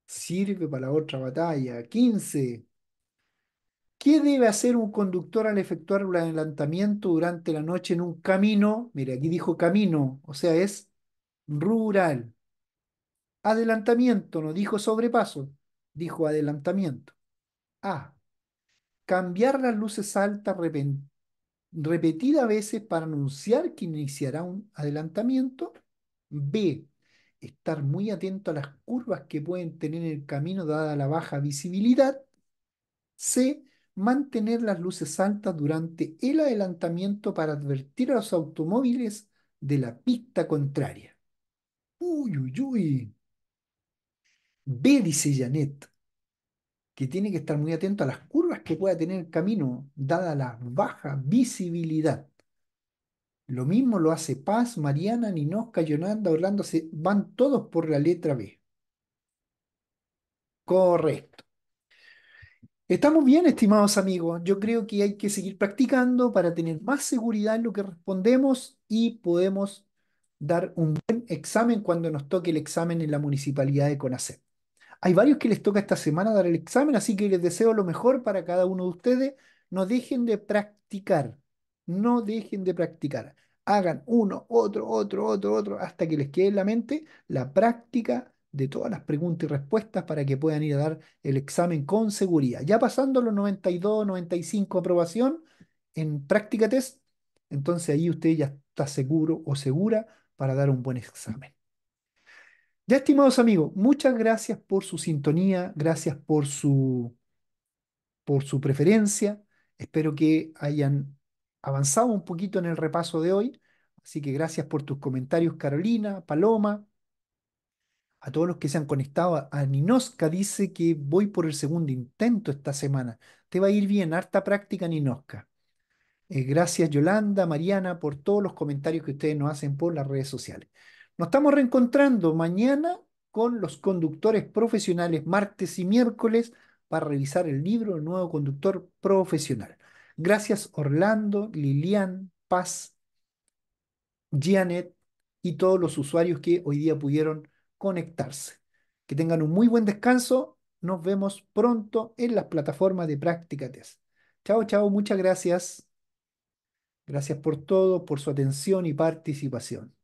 Speaker 1: sirve para la otra batalla. 15. ¿Qué debe hacer un conductor al efectuar un adelantamiento durante la noche en un camino? Mire, aquí dijo camino, o sea, es rural. Adelantamiento, no dijo sobrepaso, dijo adelantamiento. A. Cambiar las luces altas repetidas veces para anunciar que iniciará un adelantamiento. B. Estar muy atento a las curvas que pueden tener el camino dada la baja visibilidad. C. Mantener las luces altas durante el adelantamiento para advertir a los automóviles de la pista contraria. Uy, uy, uy. B, dice Janet, que tiene que estar muy atento a las curvas que pueda tener el camino, dada la baja visibilidad. Lo mismo lo hace Paz, Mariana, Ninosca, Yonanda, Orlando, van todos por la letra B. Correcto. Estamos bien, estimados amigos. Yo creo que hay que seguir practicando para tener más seguridad en lo que respondemos y podemos dar un buen examen cuando nos toque el examen en la municipalidad de CONACET. Hay varios que les toca esta semana dar el examen, así que les deseo lo mejor para cada uno de ustedes. No dejen de practicar, no dejen de practicar. Hagan uno, otro, otro, otro, otro, hasta que les quede en la mente la práctica de todas las preguntas y respuestas para que puedan ir a dar el examen con seguridad. Ya pasando los 92, 95 aprobación en práctica test, entonces ahí usted ya está seguro o segura para dar un buen examen. Ya, estimados amigos, muchas gracias por su sintonía, gracias por su, por su preferencia. Espero que hayan avanzado un poquito en el repaso de hoy. Así que gracias por tus comentarios, Carolina, Paloma. A todos los que se han conectado, a Ninoska dice que voy por el segundo intento esta semana. Te va a ir bien, harta práctica, Ninoska. Eh, gracias, Yolanda, Mariana, por todos los comentarios que ustedes nos hacen por las redes sociales. Nos estamos reencontrando mañana con los conductores profesionales martes y miércoles para revisar el libro El nuevo conductor profesional. Gracias Orlando, Lilian, Paz, Janet y todos los usuarios que hoy día pudieron conectarse. Que tengan un muy buen descanso. Nos vemos pronto en las plataformas de práctica test. Chao, chao, muchas gracias. Gracias por todo, por su atención y participación.